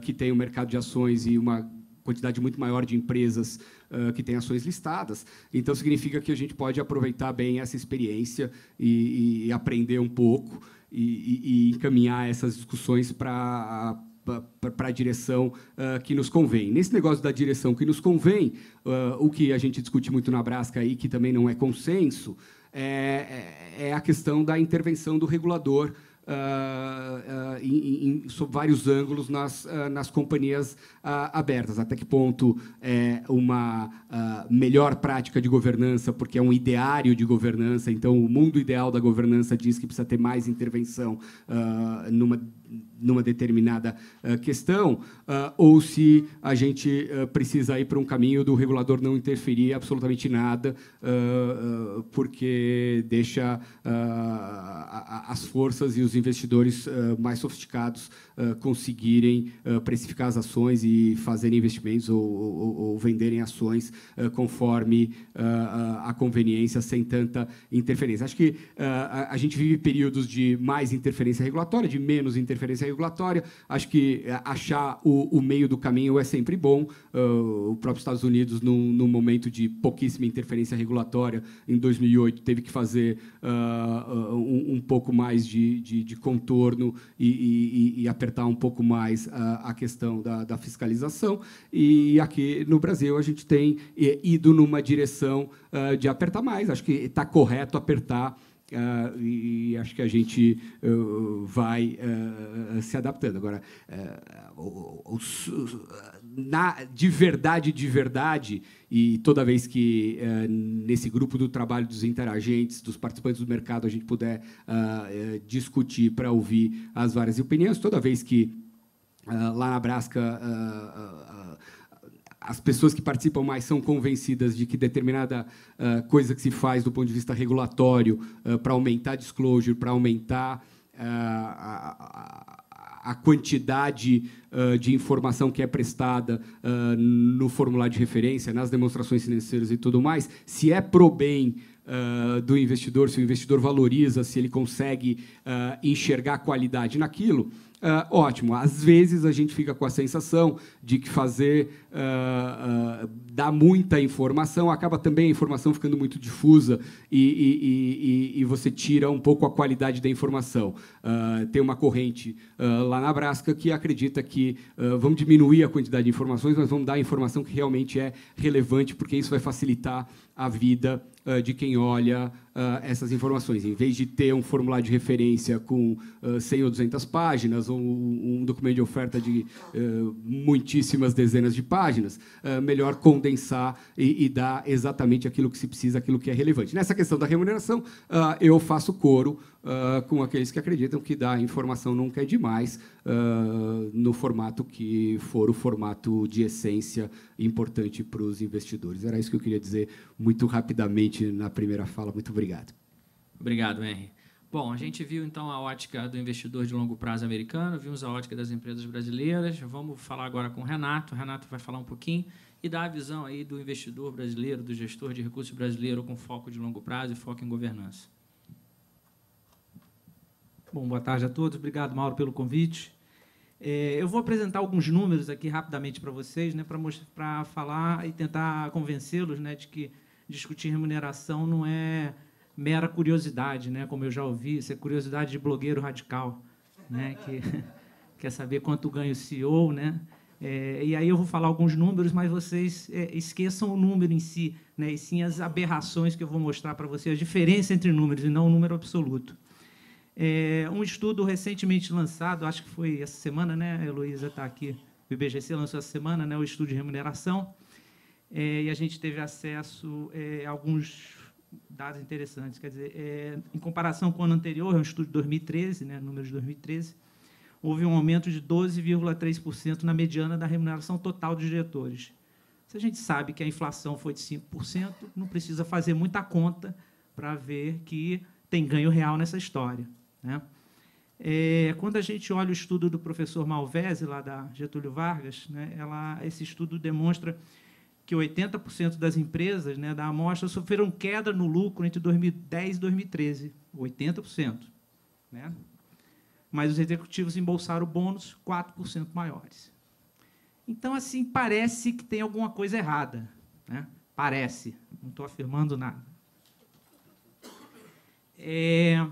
que tem um mercado de ações e uma quantidade muito maior de empresas uh, que têm ações listadas. Então, significa que a gente pode aproveitar bem essa experiência e, e aprender um pouco e, e, encaminhar essas discussões para para a direção uh, que nos convém. Nesse negócio da direção que nos convém, uh, o que a gente discute muito na Brasca e que também não é consenso, é, é, é a questão da intervenção do regulador Uh, uh, em, em, sob vários ângulos nas, uh, nas companhias abertas. Até que ponto é uma melhor prática de governança, porque é um ideário de governança, então o mundo ideal da governança diz que precisa ter mais intervenção numa numa determinada ah, questão, ah, ou se a gente ah, precisa ir para um caminho do regulador não interferir absolutamente nada, porque deixa as forças e os investidores mais sofisticados conseguirem precificar as ações e fazerem investimentos ou, venderem ações conforme a conveniência, sem tanta interferência. Acho que a, a gente vive períodos de mais interferência regulatória, de menos interferência regulatória regulatória. Acho que eh, achar o, o meio do caminho é sempre bom. Uh, o próprio Estados Unidos, num, num, momento de pouquíssima interferência regulatória, em 2008, teve que fazer uh, um, um, pouco mais de, de, de contorno e, e, e, apertar um pouco mais a, a questão da, da, fiscalização. E aqui no Brasil, a gente tem eh, ido numa direção uh, de apertar mais. Acho que está correto apertar Uh, e acho que a gente uh, vai uh, se adaptando. Agora, eh, na, de verdade, de verdade, e toda vez que nesse grupo do trabalho dos interagentes, dos participantes do mercado, a gente puder ah, discutir para ouvir as várias opiniões, toda vez que ah, lá na Brasca as pessoas que participam mais são convencidas de que determinada uh, coisa que se faz do ponto de vista regulatório uh, ah, para aumentar disclosure, para aumentar uh, a, a, a, quantidade de informação que é prestada no formulário de referência, nas demonstrações financeiras e tudo mais, se é pro bem do investidor, se o investidor valoriza, se ele consegue enxergar qualidade naquilo, uh, ótimo. Às vezes a gente fica com a sensação de que fazer uh, uh, dá muita informação, acaba também a informação ficando muito difusa e, e, e, e você tira um pouco a qualidade da informação. Uh, tem uma corrente uh, lá na Brasca que acredita que uh, vamos diminuir a quantidade de informações, mas vamos dar a informação que realmente é relevante, porque isso vai facilitar a vida de quem olha essas informações. Em vez de ter um formulário de referência com 100 ou 200 páginas, ou um documento de oferta de muitíssimas dezenas de páginas, melhor com condensar e, e, dar exatamente aquilo que se precisa, aquilo que é relevante. Nessa questão da remuneração, uh, eu faço coro uh, com aqueles que acreditam que dar informação nunca é demais, uh, no formato que for o formato de essência importante para os investidores. Era isso que eu queria dizer muito rapidamente na primeira fala. Muito obrigado. Obrigado, Henry. Bom, a gente viu então a ótica do investidor de longo prazo americano, vimos a ótica das empresas brasileiras. Vamos falar agora com o Renato. O Renato vai falar um pouquinho e dá a visão aí do investidor brasileiro, do gestor de recursos brasileiro com foco de longo prazo e foco em governança. Bom, boa tarde a todos. Obrigado, Mauro, pelo convite. É, eu vou apresentar alguns números aqui rapidamente para vocês, né, para falar e tentar convencê-los né, de que discutir remuneração não é mera curiosidade, né, como eu já ouvi, isso é curiosidade de blogueiro radical, né, que quer saber quanto ganha o CEO, né? É, e aí eu vou falar alguns números, mas vocês é, esqueçam o número em si, né? e sim as aberrações que eu vou mostrar para vocês, a diferença entre números e não o número absoluto. É, um estudo recentemente lançado, acho que foi essa semana, né? A Heloísa está aqui, o IBGC lançou essa semana né? o estudo de remuneração, é, e a gente teve acesso é, a alguns dados interessantes. Quer dizer, é, em comparação com o ano anterior, é um estudo de 2013, né? números de 2013, houve um aumento de 12,3% na mediana da remuneração total dos diretores. Se a gente sabe que a inflação foi de 5%, não precisa fazer muita conta para ver que tem ganho real nessa história. Né? É, quando a gente olha o estudo do professor Malvese, lá da Getúlio Vargas, né, ela, esse estudo demonstra que 80% das empresas né, da amostra sofreram queda no lucro entre 2010 e 2013. 80%. Né? mas os executivos embolsaram bônus 4% maiores. Então, assim, parece que tem alguma coisa errada. Né? Parece, não estou afirmando nada. É...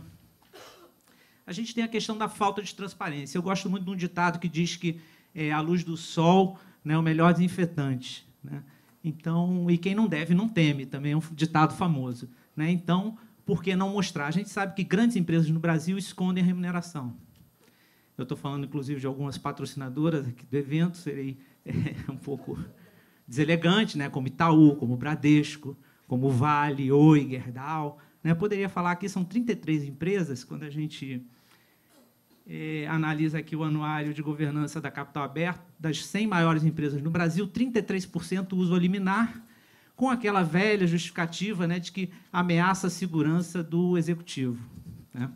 A gente tem a questão da falta de transparência. Eu gosto muito de um ditado que diz que é, a luz do sol né, é o melhor desinfetante. Né? Então, e quem não deve não teme, também é um ditado famoso. Né? Então, por que não mostrar? A gente sabe que grandes empresas no Brasil escondem a remuneração. Eu estou falando, inclusive, de algumas patrocinadoras aqui do evento, serei é, um pouco deselegante, né? como Itaú, como Bradesco, como Vale, Oi, Gerdau. Né? Poderia falar aqui, são 33 empresas, quando a gente é, analisa aqui o anuário de governança da Capital Aberta, das 100 maiores empresas no Brasil, 33% usam liminar, com aquela velha justificativa né, de que ameaça a segurança do executivo. Né?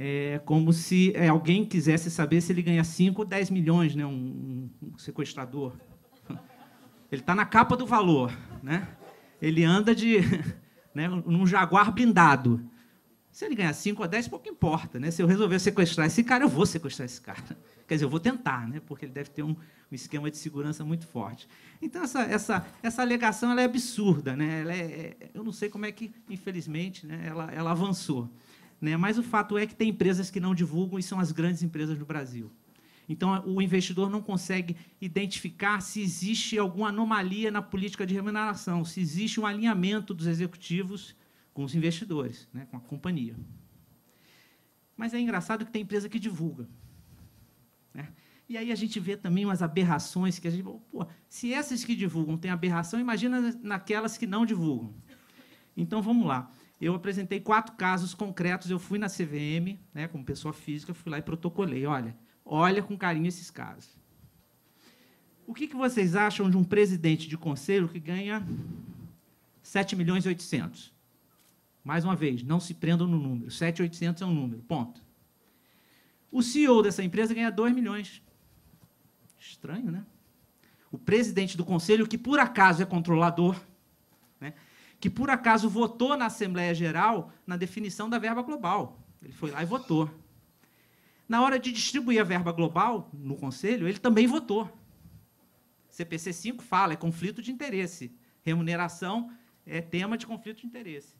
É como se é, alguém quisesse saber se ele ganha 5 ou 10 milhões, né? um, um sequestrador. Ele está na capa do valor. Né? Ele anda de né, num jaguar blindado. Se ele ganhar 5 ou 10, pouco importa. Né? Se eu resolver sequestrar esse cara, eu vou sequestrar esse cara. Quer dizer, eu vou tentar, né? porque ele deve ter um, um esquema de segurança muito forte. Então, essa, essa, essa alegação ela é absurda. Né? Ela é, é eu não sei como é que, infelizmente, né, ela, ela avançou. Né? Mas o fato é que tem empresas que não divulgam e são as grandes empresas do Brasil. Então, o investidor não consegue identificar se existe alguma anomalia na política de remuneração, se existe um alinhamento dos executivos com os investidores, né, com a companhia. Mas é engraçado que tem empresa que divulga. Né? E aí a gente vê também umas aberrações que a gente. Pô, se essas que divulgam têm aberração, imagina naquelas que não divulgam. Então vamos lá eu apresentei quatro casos concretos. Eu fui na CVM, né, como pessoa física, fui lá e protocolei. Olha, olha com carinho esses casos. O que, que vocês acham de um presidente de conselho que ganha 7 milhões e 800? Mais uma vez, não se prendam no número. 7,800 é um número, ponto. O CEO dessa empresa ganha 2 milhões. Estranho, né? O presidente do conselho, que por acaso é controlador, né, que por acaso votou na Assembleia Geral na definição da verba global. Ele foi lá e votou. Na hora de distribuir a verba global no Conselho, ele também votou. CPC 5 fala, é conflito de interesse. Remuneração é tema de conflito de interesse.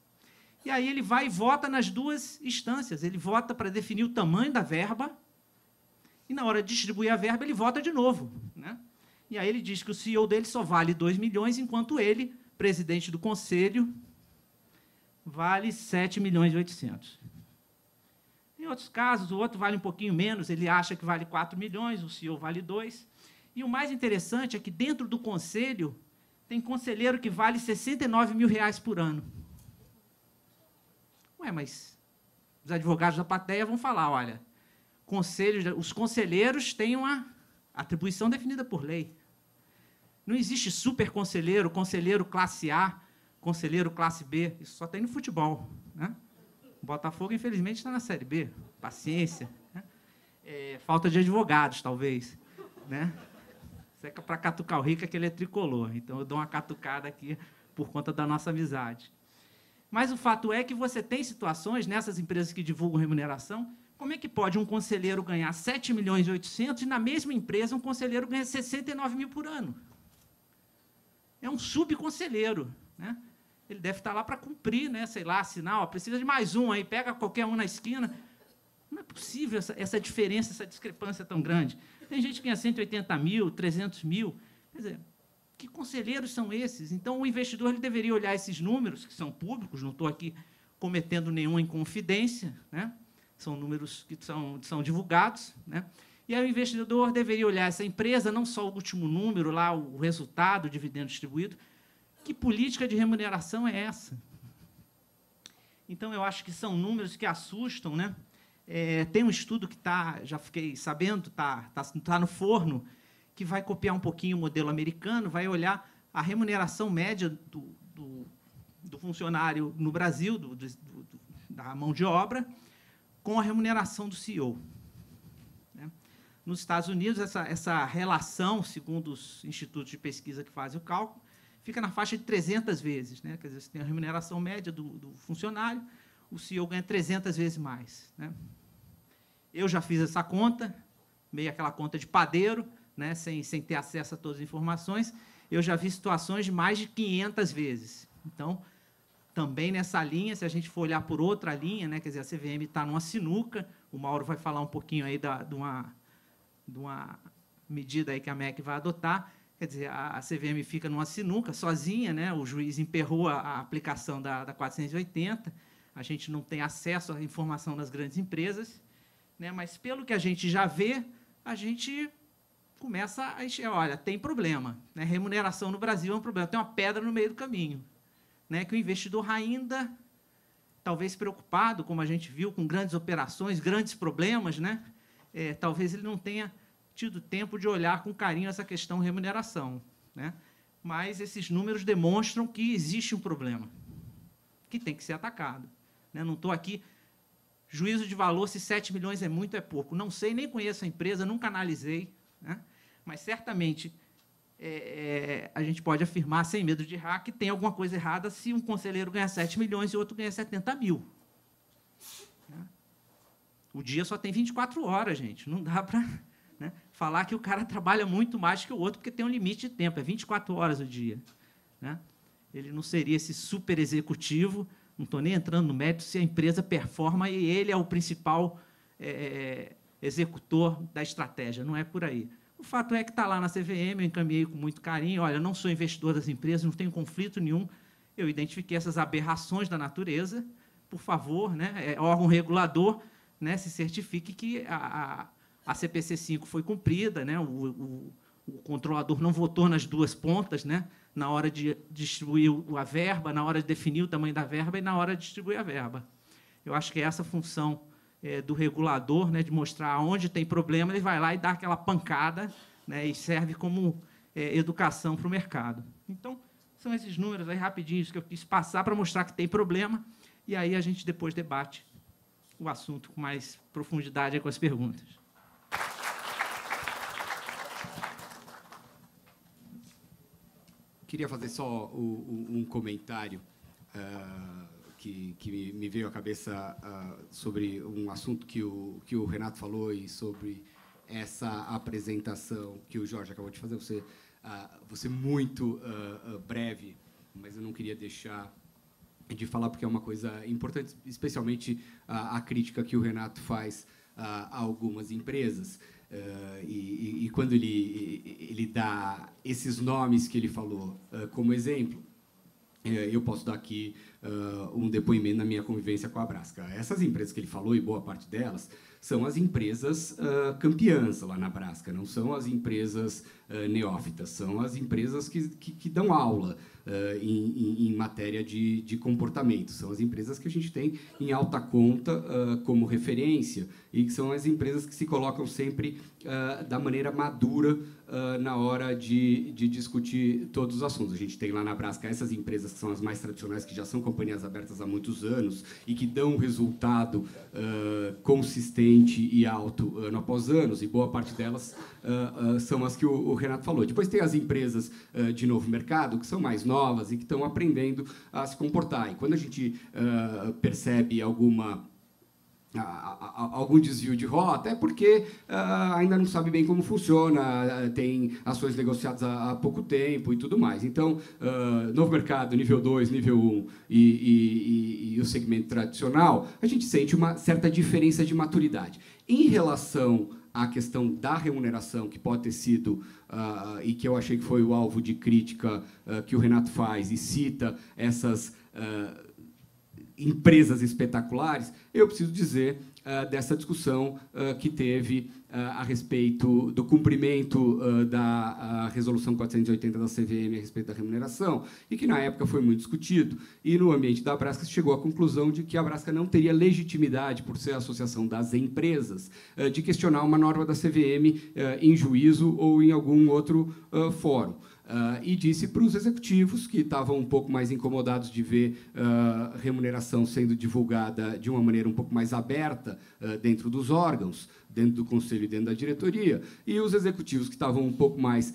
E aí ele vai e vota nas duas instâncias. Ele vota para definir o tamanho da verba e, na hora de distribuir a verba, ele vota de novo. Né? E aí ele diz que o CEO dele só vale 2 milhões, enquanto ele presidente do conselho, vale 7 milhões e 800. Em outros casos, o outro vale um pouquinho menos, ele acha que vale 4 milhões, o CEO vale 2. E o mais interessante é que dentro do conselho tem conselheiro que vale 69 mil reais por ano. Ué, mas os advogados da plateia vão falar, olha, conselhos, os conselheiros têm uma atribuição definida por lei. Não existe super conselheiro, conselheiro classe A, conselheiro classe B. Isso só tem no futebol. Né? O Botafogo, infelizmente, está na Série B. Paciência. Né? É, falta de advogados, talvez. Né? Isso é para catucar o Rica, é que ele é tricolor. Então, eu dou uma catucada aqui por conta da nossa amizade. Mas o fato é que você tem situações nessas empresas que divulgam remuneração. Como é que pode um conselheiro ganhar 7 milhões e 800 e na mesma empresa um conselheiro ganha 69 mil por ano? é um subconselheiro. Né? Ele deve estar lá para cumprir, né? sei lá, sinal, precisa de mais um aí, pega qualquer um na esquina. Não é possível essa, essa diferença, essa discrepância tão grande. Tem gente que ganha 180 mil, 300 mil. Quer dizer, que conselheiros são esses? Então, o investidor ele deveria olhar esses números, que são públicos, não estou aqui cometendo nenhuma inconfidência, né? são números que são, são divulgados, né? E aí o investidor deveria olhar essa empresa, não só o último número, lá o resultado, o dividendo distribuído. Que política de remuneração é essa? Então, eu acho que são números que assustam. Né? É, tem um estudo que está já fiquei sabendo, está tá, tá no forno, que vai copiar um pouquinho o modelo americano, vai olhar a remuneração média do, do, do funcionário no Brasil, do, do, da mão de obra, com a remuneração do CEO. Nos Estados Unidos, essa, essa relação, segundo os institutos de pesquisa que fazem o cálculo, fica na faixa de 300 vezes. Né? Quer dizer, você tem a remuneração média do, do funcionário, o CEO ganha 300 vezes mais. Né? Eu já fiz essa conta, meio aquela conta de padeiro, né? sem, sem ter acesso a todas as informações. Eu já vi situações de mais de 500 vezes. Então, também nessa linha, se a gente for olhar por outra linha, né? quer dizer, a CVM está numa sinuca, o Mauro vai falar um pouquinho aí da, de uma de uma medida aí que a MEC vai adotar. Quer dizer, a CVM fica numa sinuca sozinha, né? o juiz emperrou a aplicação da, da 480, a gente não tem acesso à informação das grandes empresas, né? mas pelo que a gente já vê, a gente começa a encher. Olha, tem problema. Né? Remuneração no Brasil é um problema. Tem uma pedra no meio do caminho. Né? Que o investidor ainda, talvez preocupado, como a gente viu, com grandes operações, grandes problemas, né? é, talvez ele não tenha tido tempo de olhar com carinho essa questão remuneração. Né? Mas esses números demonstram que existe um problema que tem que ser atacado. Né? Não estou aqui. Juízo de valor se 7 milhões é muito é pouco. Não sei, nem conheço a empresa, nunca analisei. Né? Mas certamente é, é, a gente pode afirmar, sem medo de errar, que tem alguma coisa errada se um conselheiro ganha 7 milhões e outro ganha 70 mil. O dia só tem 24 horas, gente. Não dá para né, falar que o cara trabalha muito mais que o outro, porque tem um limite de tempo. É 24 horas o dia. Né? Ele não seria esse super executivo. Não estou nem entrando no mérito se a empresa performa e ele é o principal é, é executor da estratégia. Não é por aí. O fato é que está lá na CVM, eu encaminhei com muito carinho. Olha, não sou investidor das empresas, não tenho conflito nenhum. Eu identifiquei essas aberrações da natureza. Por favor, né? é órgão regulador, né, se certifique que a, a, a CPC 5 foi cumprida, né, o, o, o, controlador não votou nas duas pontas, né, na hora de distribuir a verba, na hora de definir o tamanho da verba e na hora de distribuir a verba. Eu acho que é essa função é, do regulador, né, de mostrar onde tem problema, ele vai lá e dá aquela pancada né, e serve como é, educação para o mercado. Então, são esses números aí rapidinhos que eu quis passar para mostrar que tem problema e aí a gente depois debate o assunto com mais profundidade é com as perguntas. Queria fazer só um comentário ah, que, me veio à cabeça ah, sobre um assunto que o, que o Renato falou e sobre essa apresentação que o Jorge acabou de fazer. Você, ah, você muito breve, mas eu não queria deixar de falar, porque é uma coisa importante, especialmente a, a crítica que o Renato faz a, a algumas empresas. Uh, e, e, quando ele, ele dá esses nomes que ele falou uh, como exemplo, eh, eu posso dar aqui uh, um depoimento na minha convivência com a Brasca. Essas empresas que ele falou, e boa parte delas, são as empresas uh, campeãs lá na Brasca, não são as empresas uh, neófitas, são as empresas que, que, que dão aula uh, em, em, matéria de, de comportamento, são as empresas que a gente tem em alta conta como referência e que são as empresas que se colocam sempre da maneira madura na hora de, de discutir todos os assuntos. A gente tem lá na Brasca essas empresas que são as mais tradicionais, que já são companhias abertas há muitos anos e que dão resultado uh, consistente e alto ano após ano, e boa parte delas uh, são as que o, o, Renato falou. Depois tem as empresas de novo mercado, que são mais novas e que estão aprendendo a se comportar. E quando a gente percebe alguma algum desvio de rota, é porque ah, ainda não sabe bem como funciona, tem ações negociadas há, pouco tempo e tudo mais. Então, ah, novo mercado, nível 2, nível 1 um, e, e, e, o segmento tradicional, a gente sente uma certa diferença de maturidade. Em relação à questão da remuneração, que pode ter sido, ah, e que eu achei que foi o alvo de crítica que o Renato faz e cita essas empresas espetaculares, eu preciso dizer uh, dessa discussão uh, que teve uh, a respeito do cumprimento da resolução 480 da CVM a respeito da remuneração, e que na época foi muito discutido. E no ambiente da Brasca se chegou à conclusão de que a Brasca não teria legitimidade, por ser a associação das empresas, de questionar uma norma da CVM em juízo ou em algum outro fórum. Uh, e disse para os executivos que estavam um pouco mais incomodados de ver uh, remuneração sendo divulgada de uma maneira um pouco mais aberta uh, dentro dos órgãos, dentro do conselho e dentro da diretoria. E os executivos que estavam um pouco mais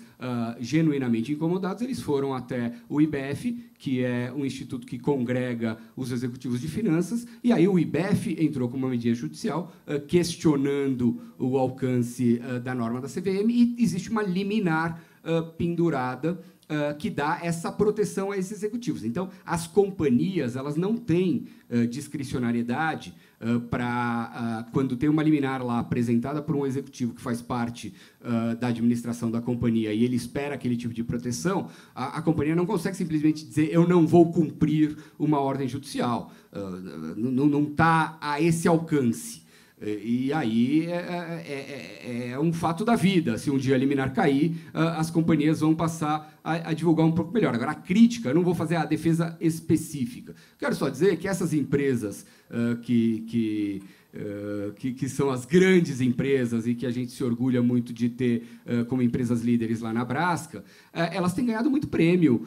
genuinamente incomodados, eles foram até o IBF, que é um instituto que congrega os executivos de finanças, e aí o IBF entrou com uma medida judicial questionando o alcance da norma da CVM e existe uma liminar ah, pendurada uh, que dá essa proteção a esses executivos. Então, as companhias elas não têm uh, discricionariedade para quando tem uma liminar lá apresentada por um executivo que faz parte da administração da companhia e ele espera aquele tipo de proteção, a, a companhia não consegue simplesmente dizer eu não vou cumprir uma ordem judicial. não está a esse alcance. É, e aí é é, é, é, é, um fato da vida. Se um dia a liminar cair, as companhias vão passar a, a, divulgar um pouco melhor. Agora, a crítica, eu não vou fazer a defesa específica. Quero só dizer que essas empresas uh, que, que Uh, que, que, são as grandes empresas e que a gente se orgulha muito de ter uh, como empresas líderes lá na Brasca, uh, elas têm ganhado muito prêmio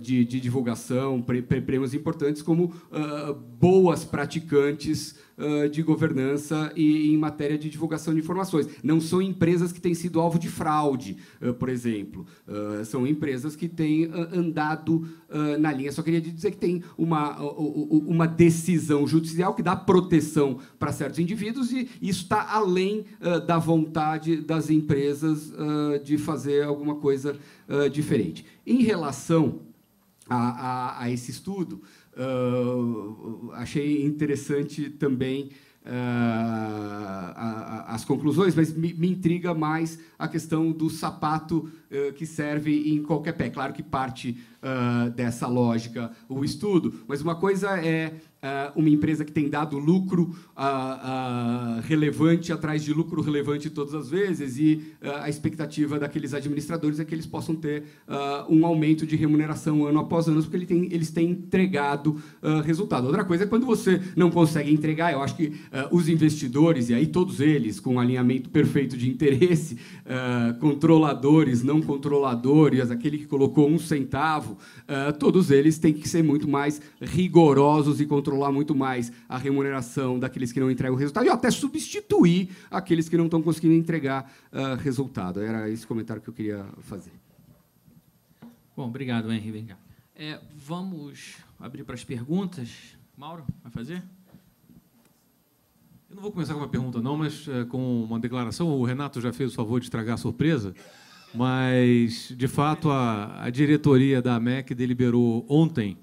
de, de, divulgação, prêmios importantes como boas praticantes ah, de governança e em matéria de divulgação de informações. Não são empresas que têm sido alvo de fraude, ah, por exemplo. Ah, são empresas que têm andado na linha. Só queria dizer que tem uma, uma decisão judicial que dá proteção para certos indivíduos e isso está além da vontade das empresas de fazer alguma coisa diferente. Em relação a, a, a esse estudo, Uh, achei interessante também uh, a, a, as conclusões, mas me, me, intriga mais a questão do sapato uh, que serve em qualquer pé. Claro que parte dessa lógica o estudo, mas uma coisa é ah, uma empresa que tem dado lucro ah, ah, relevante atrás de lucro relevante todas as vezes, e a expectativa daqueles administradores é que eles possam ter um aumento de remuneração ano após ano, porque eles têm entregado resultado. Outra coisa é quando você não consegue entregar, eu acho que os investidores, e aí todos eles, com um alinhamento perfeito de interesse, controladores, não controladores, aquele que colocou um centavo, todos eles têm que ser muito mais rigorosos e controlados controlar muito mais a remuneração daqueles que não entregam resultado e até substituir aqueles que não estão conseguindo entregar uh, resultado. Era esse comentário que eu queria fazer. Bom, obrigado, Henrique Vem cá. É, vamos abrir para as perguntas. Mauro, vai fazer? Eu não vou começar com uma pergunta, não, mas é, com uma declaração. O Renato já fez o favor de estragar a surpresa, mas, de fato, a, a diretoria da AMEC deliberou ontem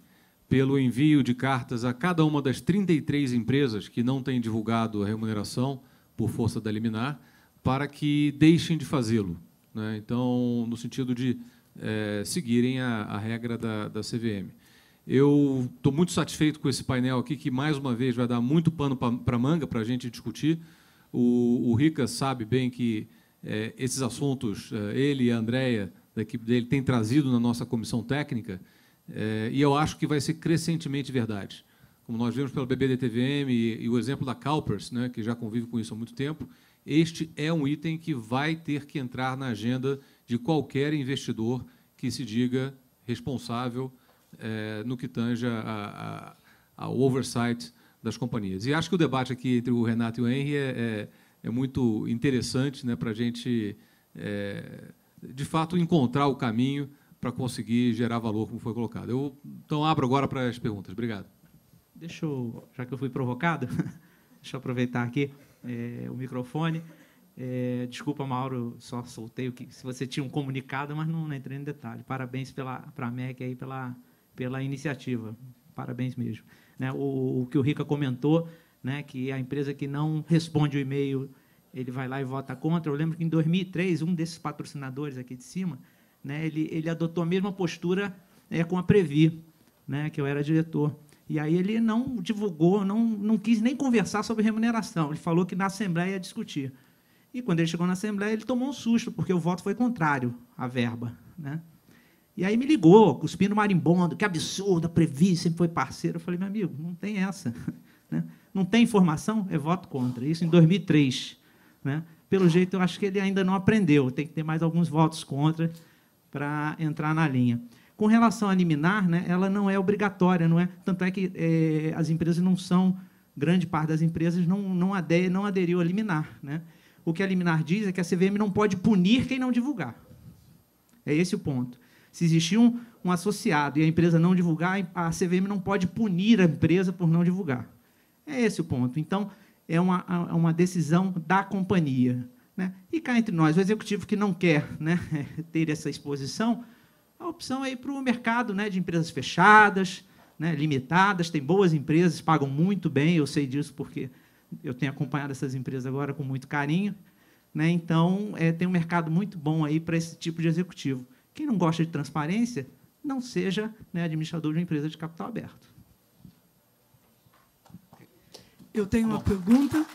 pelo envio de cartas a cada uma das 33 empresas que não têm divulgado a remuneração por força da liminar, para que deixem de fazê-lo. Né? Então, no sentido de é, seguirem a, a regra da, da, CVM. Eu estou muito satisfeito com esse painel aqui, que, mais uma vez, vai dar muito pano para manga para a gente discutir. O, o, Rica sabe bem que é, esses assuntos, eh, ele e a Andrea, da equipe dele, têm trazido na nossa comissão técnica, é, e eu acho que vai ser crescentemente verdade. Como nós vemos pelo BBDTVM e, e o exemplo da CalPERS, né, que já convive com isso há muito tempo, este é um item que vai ter que entrar na agenda de qualquer investidor que se diga responsável é, no que tange ao oversight das companhias. E acho que o debate aqui entre o Renato e o Henry é, é, é muito interessante né, para a gente, é, de fato, encontrar o caminho para conseguir gerar valor, como foi colocado. Eu, então, abro agora para as perguntas. Obrigado. Deixa eu, já que eu fui provocado, deixa eu aproveitar aqui é, o microfone. É, desculpa, Mauro, só soltei o que se você tinha um comunicado, mas não, não entrei em detalhe. Parabéns pela para a MEC aí pela pela iniciativa. Parabéns mesmo. Né, o, o, que o Rica comentou, né, que a empresa que não responde o e-mail, ele vai lá e vota contra. Eu lembro que em 2003 um desses patrocinadores aqui de cima né? Ele, ele adotou a mesma postura é, com a Previ, né? que eu era diretor. E aí ele não divulgou, não, não quis nem conversar sobre remuneração. Ele falou que na Assembleia ia discutir. E quando ele chegou na Assembleia, ele tomou um susto, porque o voto foi contrário à verba. Né? E aí me ligou, cuspindo marimbondo, que absurdo, a Previ sempre foi parceiro. Eu falei, meu amigo, não tem essa. Né? Não tem informação, é voto contra. Isso em 2003. Né? Pelo jeito, eu acho que ele ainda não aprendeu. Tem que ter mais alguns votos contra para entrar na linha. Com relação à liminar, né, ela não é obrigatória, não é? Tanto é que é, as empresas não são, grande parte das empresas não, não, ader, não aderiu à liminar. Né? O que a liminar diz é que a CVM não pode punir quem não divulgar. É esse o ponto. Se existir um, um associado e a empresa não divulgar, a CVM não pode punir a empresa por não divulgar. É esse o ponto. Então, é uma, uma decisão da companhia. Né? E cá entre nós, o executivo que não quer né, ter essa exposição, a opção é ir para o mercado né, de empresas fechadas, né, limitadas, tem boas empresas, pagam muito bem, eu sei disso porque eu tenho acompanhado essas empresas agora com muito carinho. Né? Então, é, tem um mercado muito bom aí para esse tipo de executivo. Quem não gosta de transparência, não seja né, administrador de uma empresa de capital aberto. Eu tenho uma pergunta.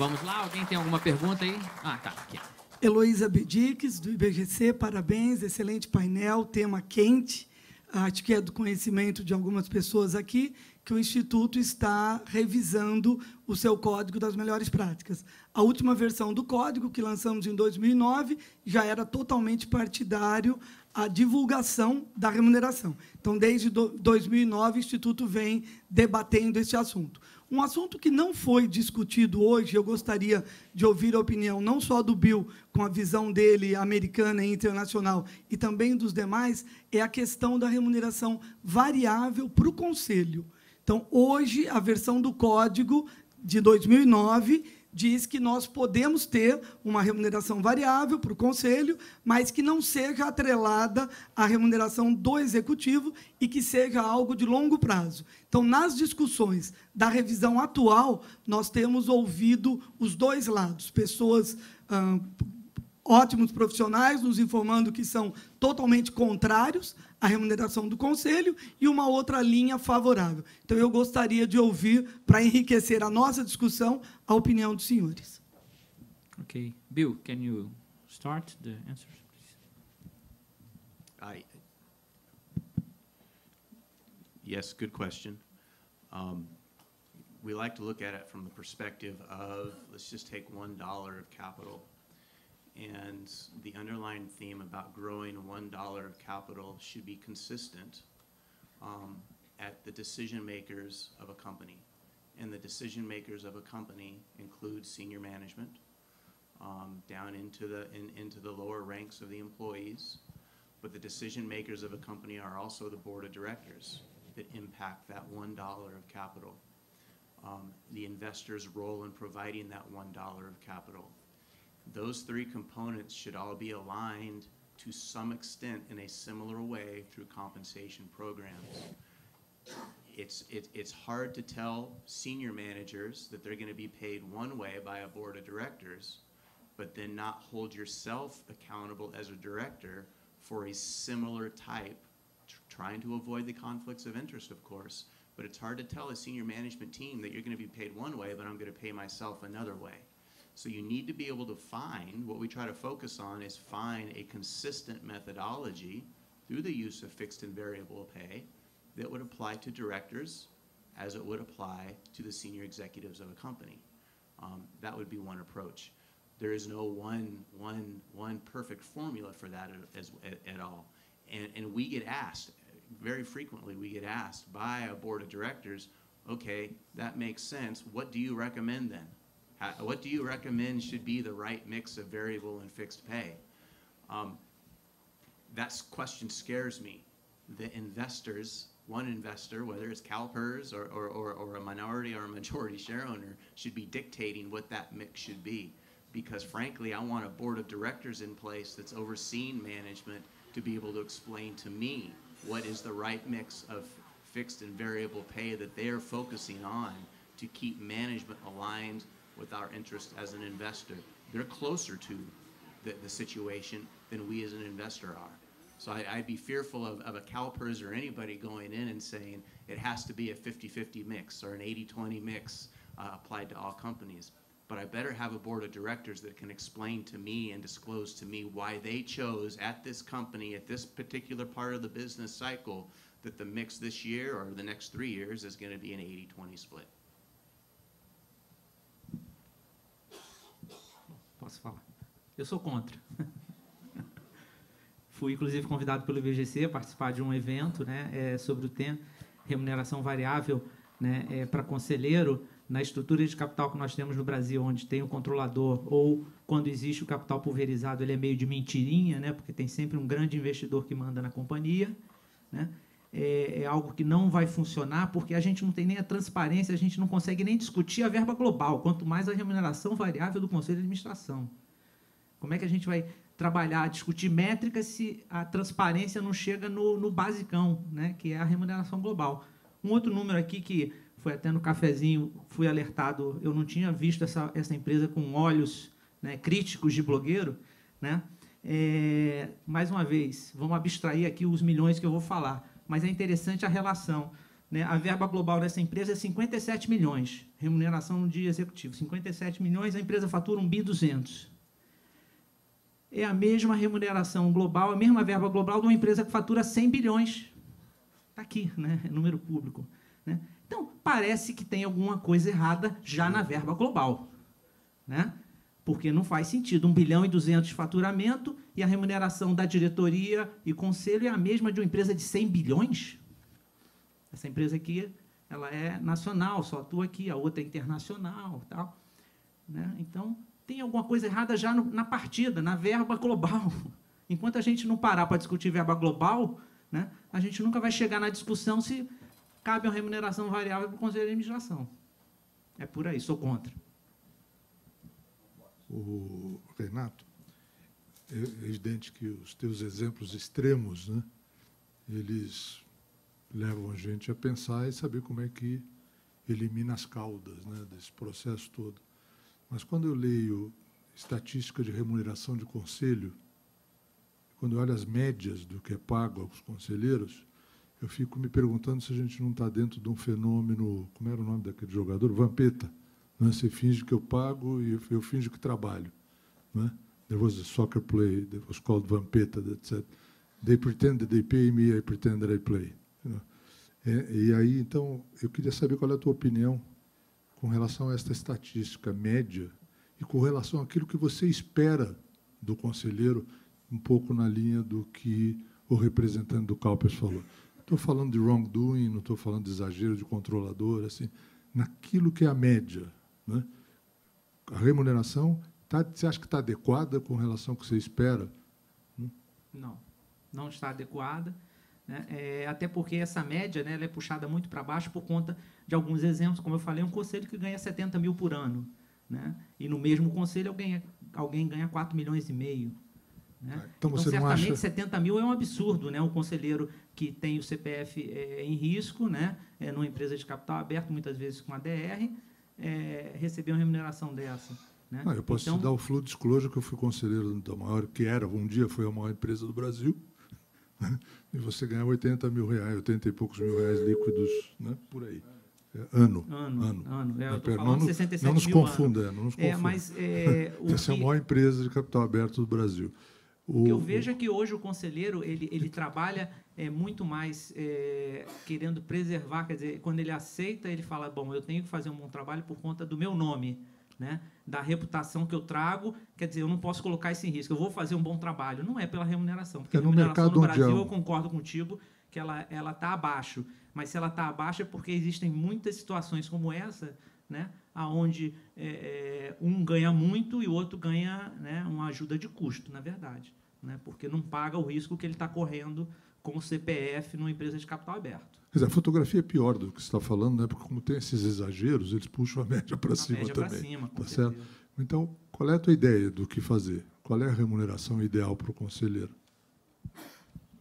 Vamos lá, alguém tem alguma pergunta aí? Ah, tá, aqui. Heloísa Bediques, do IBGC, parabéns, excelente painel, tema quente. Acho que é do conhecimento de algumas pessoas aqui que o Instituto está revisando o seu Código das Melhores Práticas. A última versão do código, que lançamos em 2009, já era totalmente partidário à divulgação da remuneração. Então, desde 2009, o Instituto vem debatendo este assunto. Um assunto que não foi discutido hoje, eu gostaria de ouvir a opinião não só do Bill, com a visão dele americana e internacional, e também dos demais, é a questão da remuneração variável para o Conselho. Então, hoje, a versão do código de 2009 diz que nós podemos ter uma remuneração variável para o conselho, mas que não seja atrelada à remuneração do executivo e que seja algo de longo prazo. Então, nas discussões da revisão atual, nós temos ouvido os dois lados, pessoas ah, ótimos profissionais nos informando que são totalmente contrários à remuneração do conselho e uma outra linha favorável. Então, eu gostaria de ouvir, para enriquecer a nossa discussão, a opinião dos senhores. Ok. Bill, can you start the answers, please? I, yes, good question. Um, we like to look at it from the perspective of let's just take one dollar of capital and the underlying theme about growing one dollar of capital should be consistent um, at the decision makers of a company. And the decision makers of a company include senior management, um, down into the in, into the lower ranks of the employees. But the decision makers of a company are also the board of directors that impact that one dollar of capital. Um, the investor's role in providing that one dollar of capital those three components should all be aligned to some extent in a similar way through compensation programs. It's, it, it's hard to tell senior managers that they're going to be paid one way by a board of directors, but then not hold yourself accountable as a director for a similar type, tr trying to avoid the conflicts of interest, of course. But it's hard to tell a senior management team that you're going to be paid one way, but I'm going to pay myself another way. So you need to be able to find, what we try to focus on is find a consistent methodology through the use of fixed and variable pay that would apply to directors as it would apply to the senior executives of a company. Um, that would be one approach. There is no one, one, one perfect formula for that as, at, at all. And, and we get asked, very frequently, we get asked by a board of directors, okay, that makes sense. What do you recommend then? How, what do you recommend should be the right mix of variable and fixed pay? Um, that question scares me. The investors, one investor, whether it's CalPERS or, or, or, or a minority or a majority share owner, should be dictating what that mix should be. Because frankly, I want a board of directors in place that's overseeing management to be able to explain to me what is the right mix of fixed and variable pay that they are focusing on to keep management aligned with our interest as an investor. They're closer to the, the situation than we as an investor are. So I, would be fearful of, of a CalPERS or anybody going in and saying it has to be a 50-50 mix or an 80-20 mix uh, applied to all companies. But I better have a board of directors that can explain to me and disclose to me why they chose at this company, at this particular part of the business cycle, that the mix this year or the next three years is going to be an 80-20 split. posso falar. Eu sou contra. Fui, inclusive, convidado pelo IBGC a participar de um evento né, é, sobre o tema remuneração variável né, é, para conselheiro na estrutura de capital que nós temos no Brasil, onde tem o controlador, ou quando existe o capital pulverizado, ele é meio de mentirinha, né, porque tem sempre um grande investidor que manda na companhia. Né? é, é, algo que não vai funcionar, porque a gente não tem nem a transparência, a gente não consegue nem discutir a verba global, quanto mais a remuneração variável do Conselho de Administração. Como é que a gente vai trabalhar, discutir métricas se a transparência não chega no, no basicão, né, que é a remuneração global? Um outro número aqui que foi até no cafezinho, fui alertado, eu não tinha visto essa, essa empresa com olhos né, críticos de blogueiro, né? É, mais uma vez, vamos abstrair aqui os milhões que eu vou falar mas é interessante a relação. Né? A verba global dessa empresa é 57 milhões, remuneração de executivo. 57 milhões, a empresa fatura 1.200. 200. É a mesma remuneração global, a mesma verba global de uma empresa que fatura 100 bilhões. Está aqui, né? É número público. Né? Então, parece que tem alguma coisa errada já na verba global. Né? porque não faz sentido. 1 bilhão e 200 de faturamento e a remuneração da diretoria e conselho é a mesma de uma empresa de 100 bilhões? Essa empresa aqui ela é nacional, só atua aqui, a outra é internacional. tal. Né? Então, tem alguma coisa errada já no, na partida, na verba global. Enquanto a gente não parar para discutir verba global, né, a gente nunca vai chegar na discussão se cabe uma remuneração variável para o Conselho de Administração. É por aí, sou contra o Renato, é evidente que os teus exemplos extremos, né, eles levam a gente a pensar e saber como é que elimina as caudas né, desse processo todo. Mas quando eu leio estatística de remuneração de conselho, quando eu olho as médias do que é pago aos conselheiros, eu fico me perguntando se a gente não está dentro de um fenômeno, como era o nome daquele jogador? Vampeta né? Você finge que eu pago e eu finge que trabalho. Né? There was a soccer play there was called Vampeta that said, they pretend that they pay me, I pretend that I play. Né? É, e aí, então, eu queria saber qual é a tua opinião com relação a esta estatística média e com relação àquilo que você espera do conselheiro, um pouco na linha do que o representante do CalPERS falou. Estou falando de wrongdoing, não estou falando de exagero de controlador, assim, naquilo que é a média, né? A remuneração, tá, você acha que está adequada com relação ao que você espera? Hum? Não, não está adequada. Né? É, até porque essa média né, ela é puxada muito para baixo por conta de alguns exemplos. Como eu falei, é um conselho que ganha 70 mil por ano. Né? E no mesmo conselho alguém, alguém ganha 4 milhões e meio. Né? Tá, então, então certamente, acha... 70 mil é um absurdo. Né? Um conselheiro que tem o CPF é, em risco, né? é, numa empresa de capital aberto, muitas vezes com a DR, é, receber uma remuneração dessa. Né? Ah, eu posso então, te dar o Flow Disclosure, que eu fui conselheiro da maior, que era, um dia foi a maior empresa do Brasil, né? e você ganhava 80 mil reais, 80 e poucos mil reais líquidos, né? por aí. É, ano, ano. Ano. ano. É, eu não, né? 67 não nos confunda, não nos confunda. É, mas, é, o Essa que... é a maior empresa de capital aberto do Brasil. O que eu vejo é que hoje o conselheiro ele, ele trabalha é, muito mais é, querendo preservar, quer dizer, quando ele aceita, ele fala: bom, eu tenho que fazer um bom trabalho por conta do meu nome, né? da reputação que eu trago, quer dizer, eu não posso colocar isso em risco, eu vou fazer um bom trabalho. Não é pela remuneração, porque é no a remuneração mercado no Brasil, eu concordo contigo, que ela está abaixo. Mas se ela está abaixo é porque existem muitas situações como essa né? aonde é, é, um ganha muito e o outro ganha né, uma ajuda de custo, na verdade, né? porque não paga o risco que ele está correndo com o CPF numa empresa de capital aberto. Quer dizer, a fotografia é pior do que você está falando, né? porque como tem esses exageros, eles puxam a média para cima média também. Cima, tá certo? Então, qual é a tua ideia do que fazer? Qual é a remuneração ideal para o conselheiro?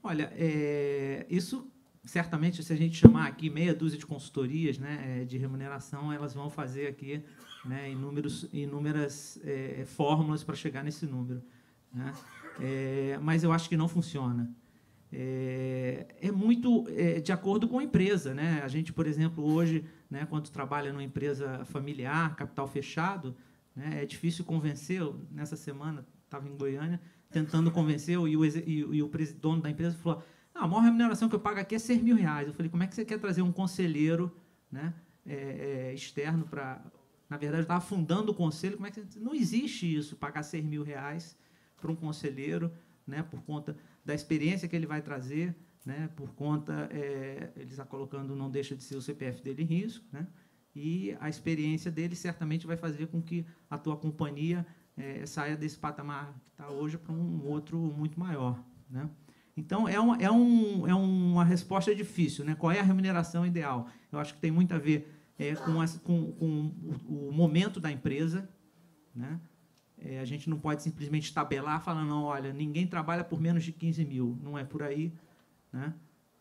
Olha, é, isso certamente, se a gente chamar aqui meia dúzia de consultorias né, é, de remuneração, elas vão fazer aqui né, inúmeros, inúmeras é, é fórmulas para chegar nesse número. Né? É, mas eu acho que não funciona. É, é muito é, de acordo com a empresa. Né? A gente, por exemplo, hoje, né, quando trabalha numa empresa familiar, capital fechado, né, é difícil convencer. Nessa semana, estava em Goiânia, tentando convencer, e o, e e o dono da empresa falou ah, a maior remuneração que eu pago aqui é 6 mil reais. Eu falei, como é que você quer trazer um conselheiro né, é, é, externo para... Na verdade, eu estava fundando o conselho. Como é que você... Não existe isso, pagar 6 mil reais para um conselheiro, né, por conta da experiência que ele vai trazer, né, por conta, é, ele está colocando, não deixa de ser o CPF dele em risco, né, e a experiência dele certamente vai fazer com que a tua companhia é, saia desse patamar que está hoje para um outro muito maior, né? Então, é uma, é, um, é uma resposta difícil. Né? Qual é a remuneração ideal? Eu acho que tem muito a ver é, com, com, com o, o, momento da empresa. Né? É, a gente não pode simplesmente tabelar falando, não, olha, ninguém trabalha por menos de 15 mil. Não é por aí. Né?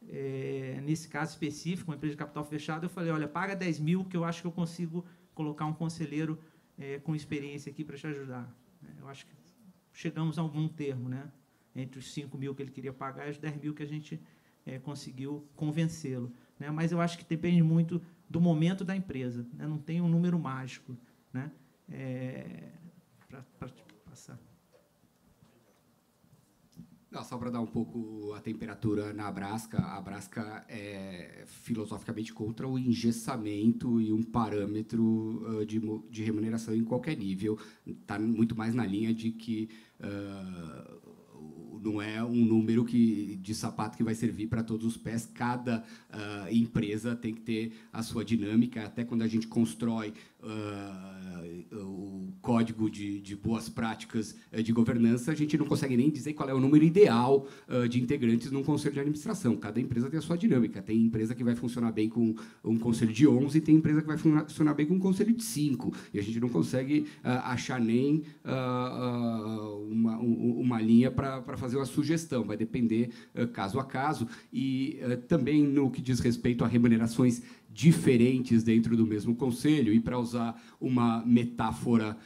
É, nesse caso específico, uma empresa de capital fechado, eu falei, olha, paga 10 mil que eu acho que eu consigo colocar um conselheiro é, com experiência aqui para te ajudar. Eu acho que chegamos a algum termo, né? entre os 5 mil que ele queria pagar e os 10 mil que a gente é, conseguiu convencê-lo. Né? Mas eu acho que depende muito do momento da empresa. Né? Não tem um número mágico né? É, eh, para passar. Não, só para dar um pouco a temperatura na Brasca, a Brasca é filosoficamente contra o engessamento e um parâmetro uh, de, de remuneração em qualquer nível. Está muito mais na linha de que uh, não é um número que, de sapato que vai servir para todos os pés. Cada uh, empresa tem que ter a sua dinâmica. Até quando a gente constrói uh, o código de, de boas práticas eh, de governança, a gente não consegue nem dizer qual é o número ideal uh, de integrantes num conselho de administração. Cada empresa tem a sua dinâmica. Tem empresa que vai funcionar bem com um conselho de 11, tem empresa que vai funcionar bem com um conselho de 5. E a gente não consegue ah, achar nem uma, uma linha para fazer uma sugestão. Vai depender caso a caso. E também no que diz respeito a remunerações diferentes dentro do mesmo conselho. E para usar uma metáfora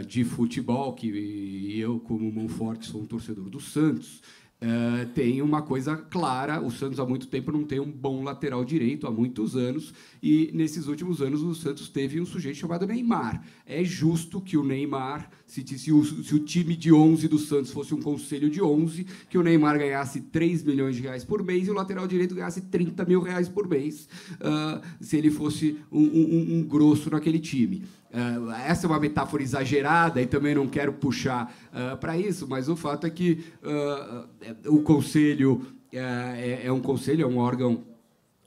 uh, de futebol, que eu, como Monforte, sou um torcedor do Santos, Uh, tem uma coisa clara: o Santos há muito tempo não tem um bom lateral direito, há muitos anos, e nesses últimos anos o Santos teve um sujeito chamado Neymar. É justo que o Neymar se, se, o, se, o, time de 11 do Santos fosse um conselho de 11, que o Neymar ganhasse 3 milhões de reais por mês e o lateral direito ganhasse 30 mil reais por mês, uh, se ele fosse um, um, um grosso naquele time. Uh, essa é uma metáfora exagerada e também não quero puxar uh, ah, para isso, mas o fato é que é, o conselho é, é um conselho, é um órgão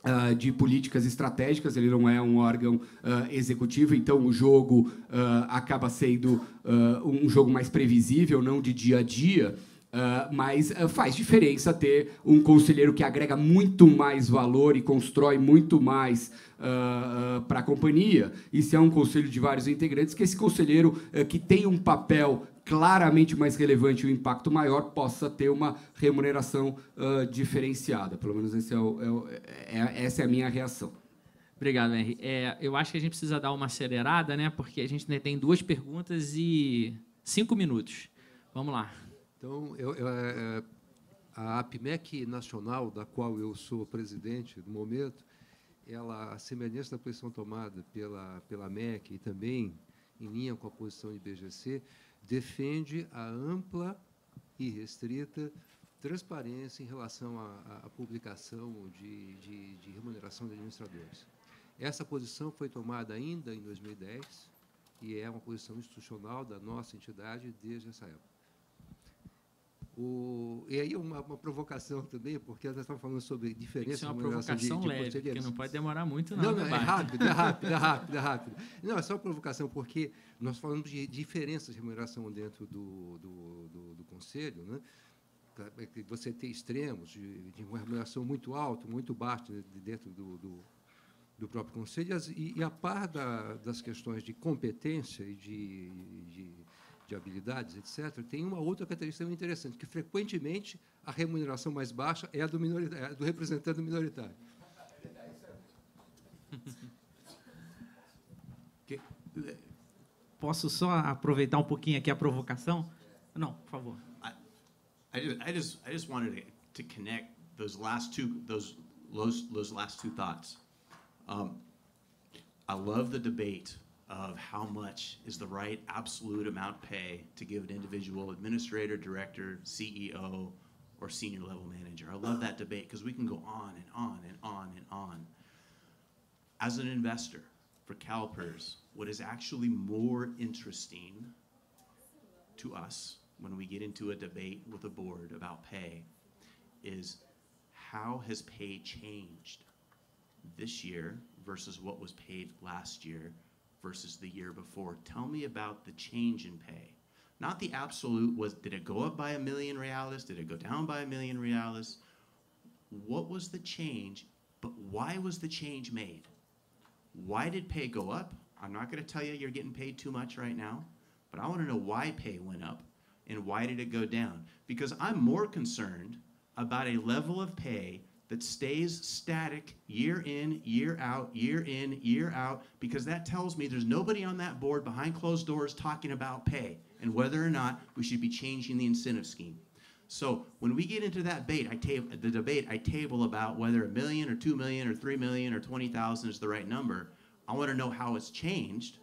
Uh, de políticas estratégicas, ele não é um órgão uh, executivo, então o jogo uh, acaba sendo um jogo mais previsível, não de dia a dia. mas faz diferença ter um conselheiro que agrega muito mais valor e constrói muito mais para a companhia. E se é um conselho de vários integrantes, que esse conselheiro que tem um papel claramente mais relevante e um impacto maior possa ter uma remuneração uh, diferenciada. Pelo menos é, é o, é, é, essa é a minha reação. Obrigado, Henry. É, eu acho que a gente precisa dar uma acelerada, né? Porque a gente tem duas perguntas e cinco minutos. Vamos lá. Então, eu, eu, é, a APMEC Nacional, da qual eu sou presidente no momento, ela, a semelhança da posição tomada pela, pela MEC e também em linha com a posição do IBGC, defende a ampla e restrita transparência em relação à, à publicação de, de, de, remuneração de administradores. Essa posição foi tomada ainda em 2010 e é uma posição institucional da nossa entidade desde essa época. O, e aí uma, uma, provocação também, porque nós estamos falando sobre diferença. Isso é uma provocação de, leve, porque não pode demorar muito, não. Não, né, não é rápido, é rápido, é rápido, é rápido. Não, é só uma provocação, porque nós falamos de diferenças de remuneração dentro do, do, do, do Conselho, né? É você tem extremos de, de uma remuneração muito alta, muito baixa né, dentro do, do, do próprio Conselho, e, e, a par da, das questões de competência e de, de de habilidades, etc., tem uma outra característica interessante, que frequentemente a remuneração mais baixa é a do, minoritário, é do representante minoritário. Posso só aproveitar um pouquinho aqui a provocação? Não, por favor. I, I just I just wanted to, to connect those last two those those, those last two thoughts. Um, I love the debate of how much is the right absolute amount pay to give an individual administrator, director, CEO, or senior level manager. I love that debate because we can go on and on and on and on. As an investor for CalPERS, what is actually more interesting to us when we get into a debate with a board about pay is how has pay changed this year versus what was paid last year versus the year before. Tell me about the change in pay. Not the absolute was did it go up by a million reales? Did it go down by a million reales? What was the change? But why was the change made? Why did pay go up? I'm not going to tell you you're getting paid too much right now, but I want to know why pay went up and why did it go down? Because I'm more concerned about a level of pay that stays static year in, year out, year in, year out, because that tells me there's nobody on that board behind closed doors talking about pay and whether or not we should be changing the incentive scheme. So when we get into that debate, I table the debate I table about whether a million or two million or three million or twenty thousand is the right number. I want to know how it's changed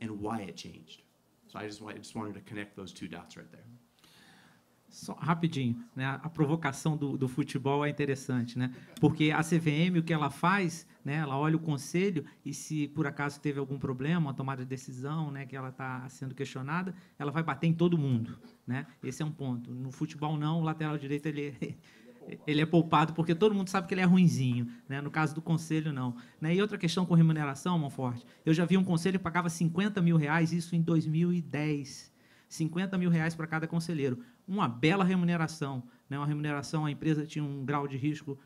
and why it changed. So I just, I just wanted to connect those two dots right there. Só rapidinho, né? a provocação do, do, futebol é interessante, né? porque a CVM, o que ela faz, né? ela olha o conselho e se por acaso teve algum problema, uma tomada de decisão né? que ela está sendo questionada, ela vai bater em todo mundo. Né? Esse é um ponto. No futebol, não, o lateral direito ele, é, ele é poupado porque todo mundo sabe que ele é ruinzinho. Né? No caso do conselho, não. Né? E outra questão com remuneração, forte Eu já vi um conselho que pagava 50 mil reais, isso em 2010. 50 mil reais para cada conselheiro uma bela remuneração, né? uma remuneração, a empresa tinha um grau de risco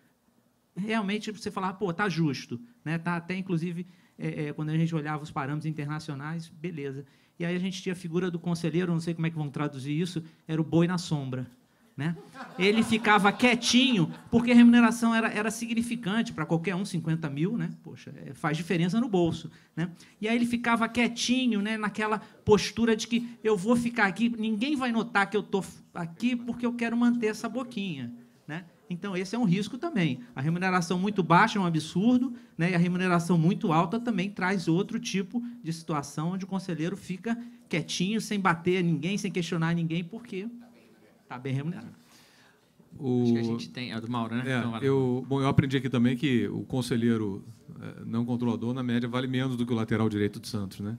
realmente você falar, pô, tá justo, né? Tá até inclusive é, é, quando a gente olhava os parâmetros internacionais, beleza. E aí a gente tinha a figura do conselheiro, não sei como é que vão traduzir isso, era o boi na sombra, né? Ele ficava quietinho, porque a remuneração era, era significante para qualquer um, 50 mil, né? Poxa, é, faz diferença no bolso. Né? E aí ele ficava quietinho, né? naquela postura de que eu vou ficar aqui, ninguém vai notar que eu estou aqui porque eu quero manter essa boquinha. Né? Então, esse é um risco também. A remuneração muito baixa é um absurdo, né? e a remuneração muito alta também traz outro tipo de situação onde o conselheiro fica quietinho, sem bater ninguém, sem questionar ninguém, porque Está bem remunerado. O... Acho que a gente tem. É do Mauro, né? É, então, eu, bom, eu aprendi aqui também que o conselheiro é, não controlador, na média, vale menos do que o lateral direito do Santos, né?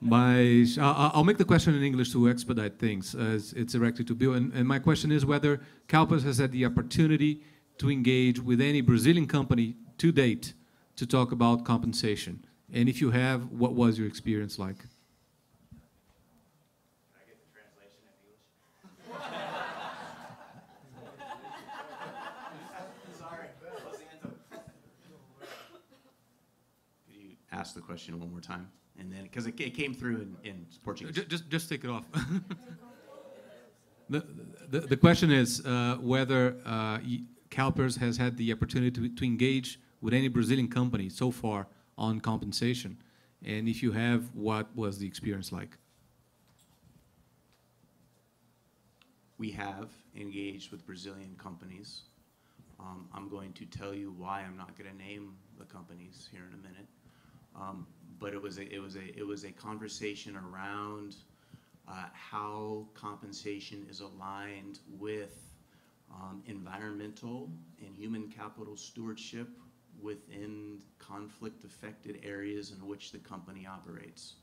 Mas I'll, I'll make the question in English to expedite things, as it's directed to Bill. And, and my question is whether Calpas has had the opportunity to engage with any Brazilian company to date to talk about compensation. And if you have, what was your experience like? ask the question one more time? And then, because it, it, came through in, in Portuguese. Just, just, just take it off. the, the, the, question is uh, whether uh, CalPERS has had the opportunity to, to engage with any Brazilian company so far on compensation, and if you have, what was the experience like? We have engaged with Brazilian companies. Um, I'm going to tell you why I'm not going to name the companies here in a minute. Um, but it was a it was a it was a conversation around uh, how compensation is aligned with um, environmental and human capital stewardship within conflict affected areas in which the company operates.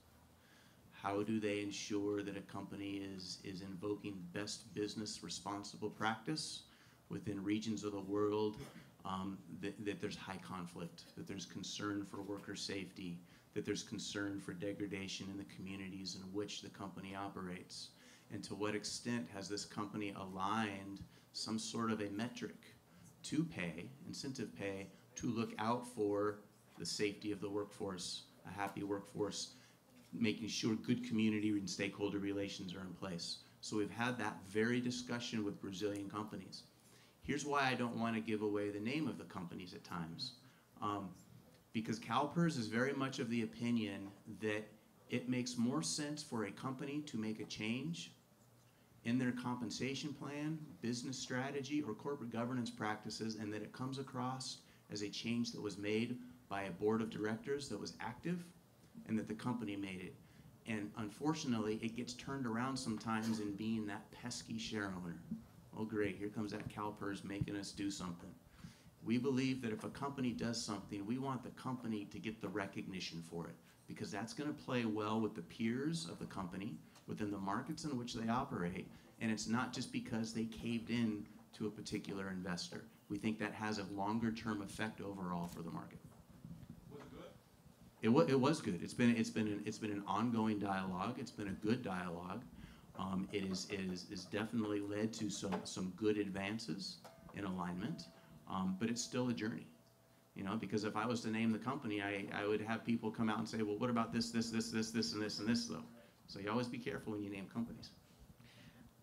How do they ensure that a company is, is invoking best business responsible practice within regions of the world um, that, that there's high conflict, that there's concern for worker safety, that there's concern for degradation in the communities in which the company operates? And to what extent has this company aligned some sort of a metric to pay, incentive pay, to look out for the safety of the workforce, a happy workforce, making sure good community and stakeholder relations are in place. So we've had that very discussion with Brazilian companies. Here's why I don't want to give away the name of the companies at times. Um, because CalPERS is very much of the opinion that it makes more sense for a company to make a change in their compensation plan, business strategy, or corporate governance practices, and that it comes across as a change that was made by a board of directors that was active and that the company made it. And unfortunately, it gets turned around sometimes in being that pesky share owner oh great, here comes that CalPERS making us do something. We believe that if a company does something, we want the company to get the recognition for it because that's going to play well with the peers of the company within the markets in which they operate. And it's not just because they caved in to a particular investor. We think that has a longer term effect overall for the market. Was it good? It, it was good. It's been, It's been an, it's been an ongoing dialogue. It's been a good dialogue. Um, it is, it is, is definitely led to some, some good advances in alignment, um, but it's still a journey. You know, because if I was to name the company, I, I would have people come out and say, well, what about this, this, this, this, this, and this, and this, though? So you always be careful when you name companies.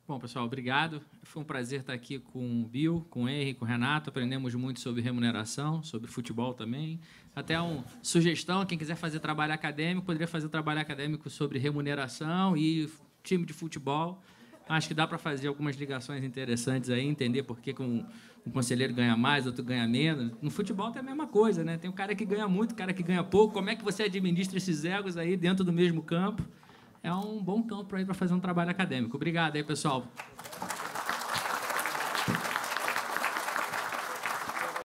Bom, pessoal, obrigado. Foi um prazer estar aqui com o Bill, com o Henry, com o Renato. Aprendemos muito sobre remuneração, sobre futebol também. Até uma sugestão, quem quiser fazer trabalho acadêmico, poderia fazer trabalho acadêmico sobre remuneração e time de futebol. Acho que dá para fazer algumas ligações interessantes aí, entender por que um, um conselheiro ganha mais, outro ganha menos. No futebol tem a mesma coisa, né? Tem o cara que ganha muito, o cara que ganha pouco. Como é que você administra esses egos aí dentro do mesmo campo? É um bom campo para fazer um trabalho acadêmico. Obrigado aí, pessoal.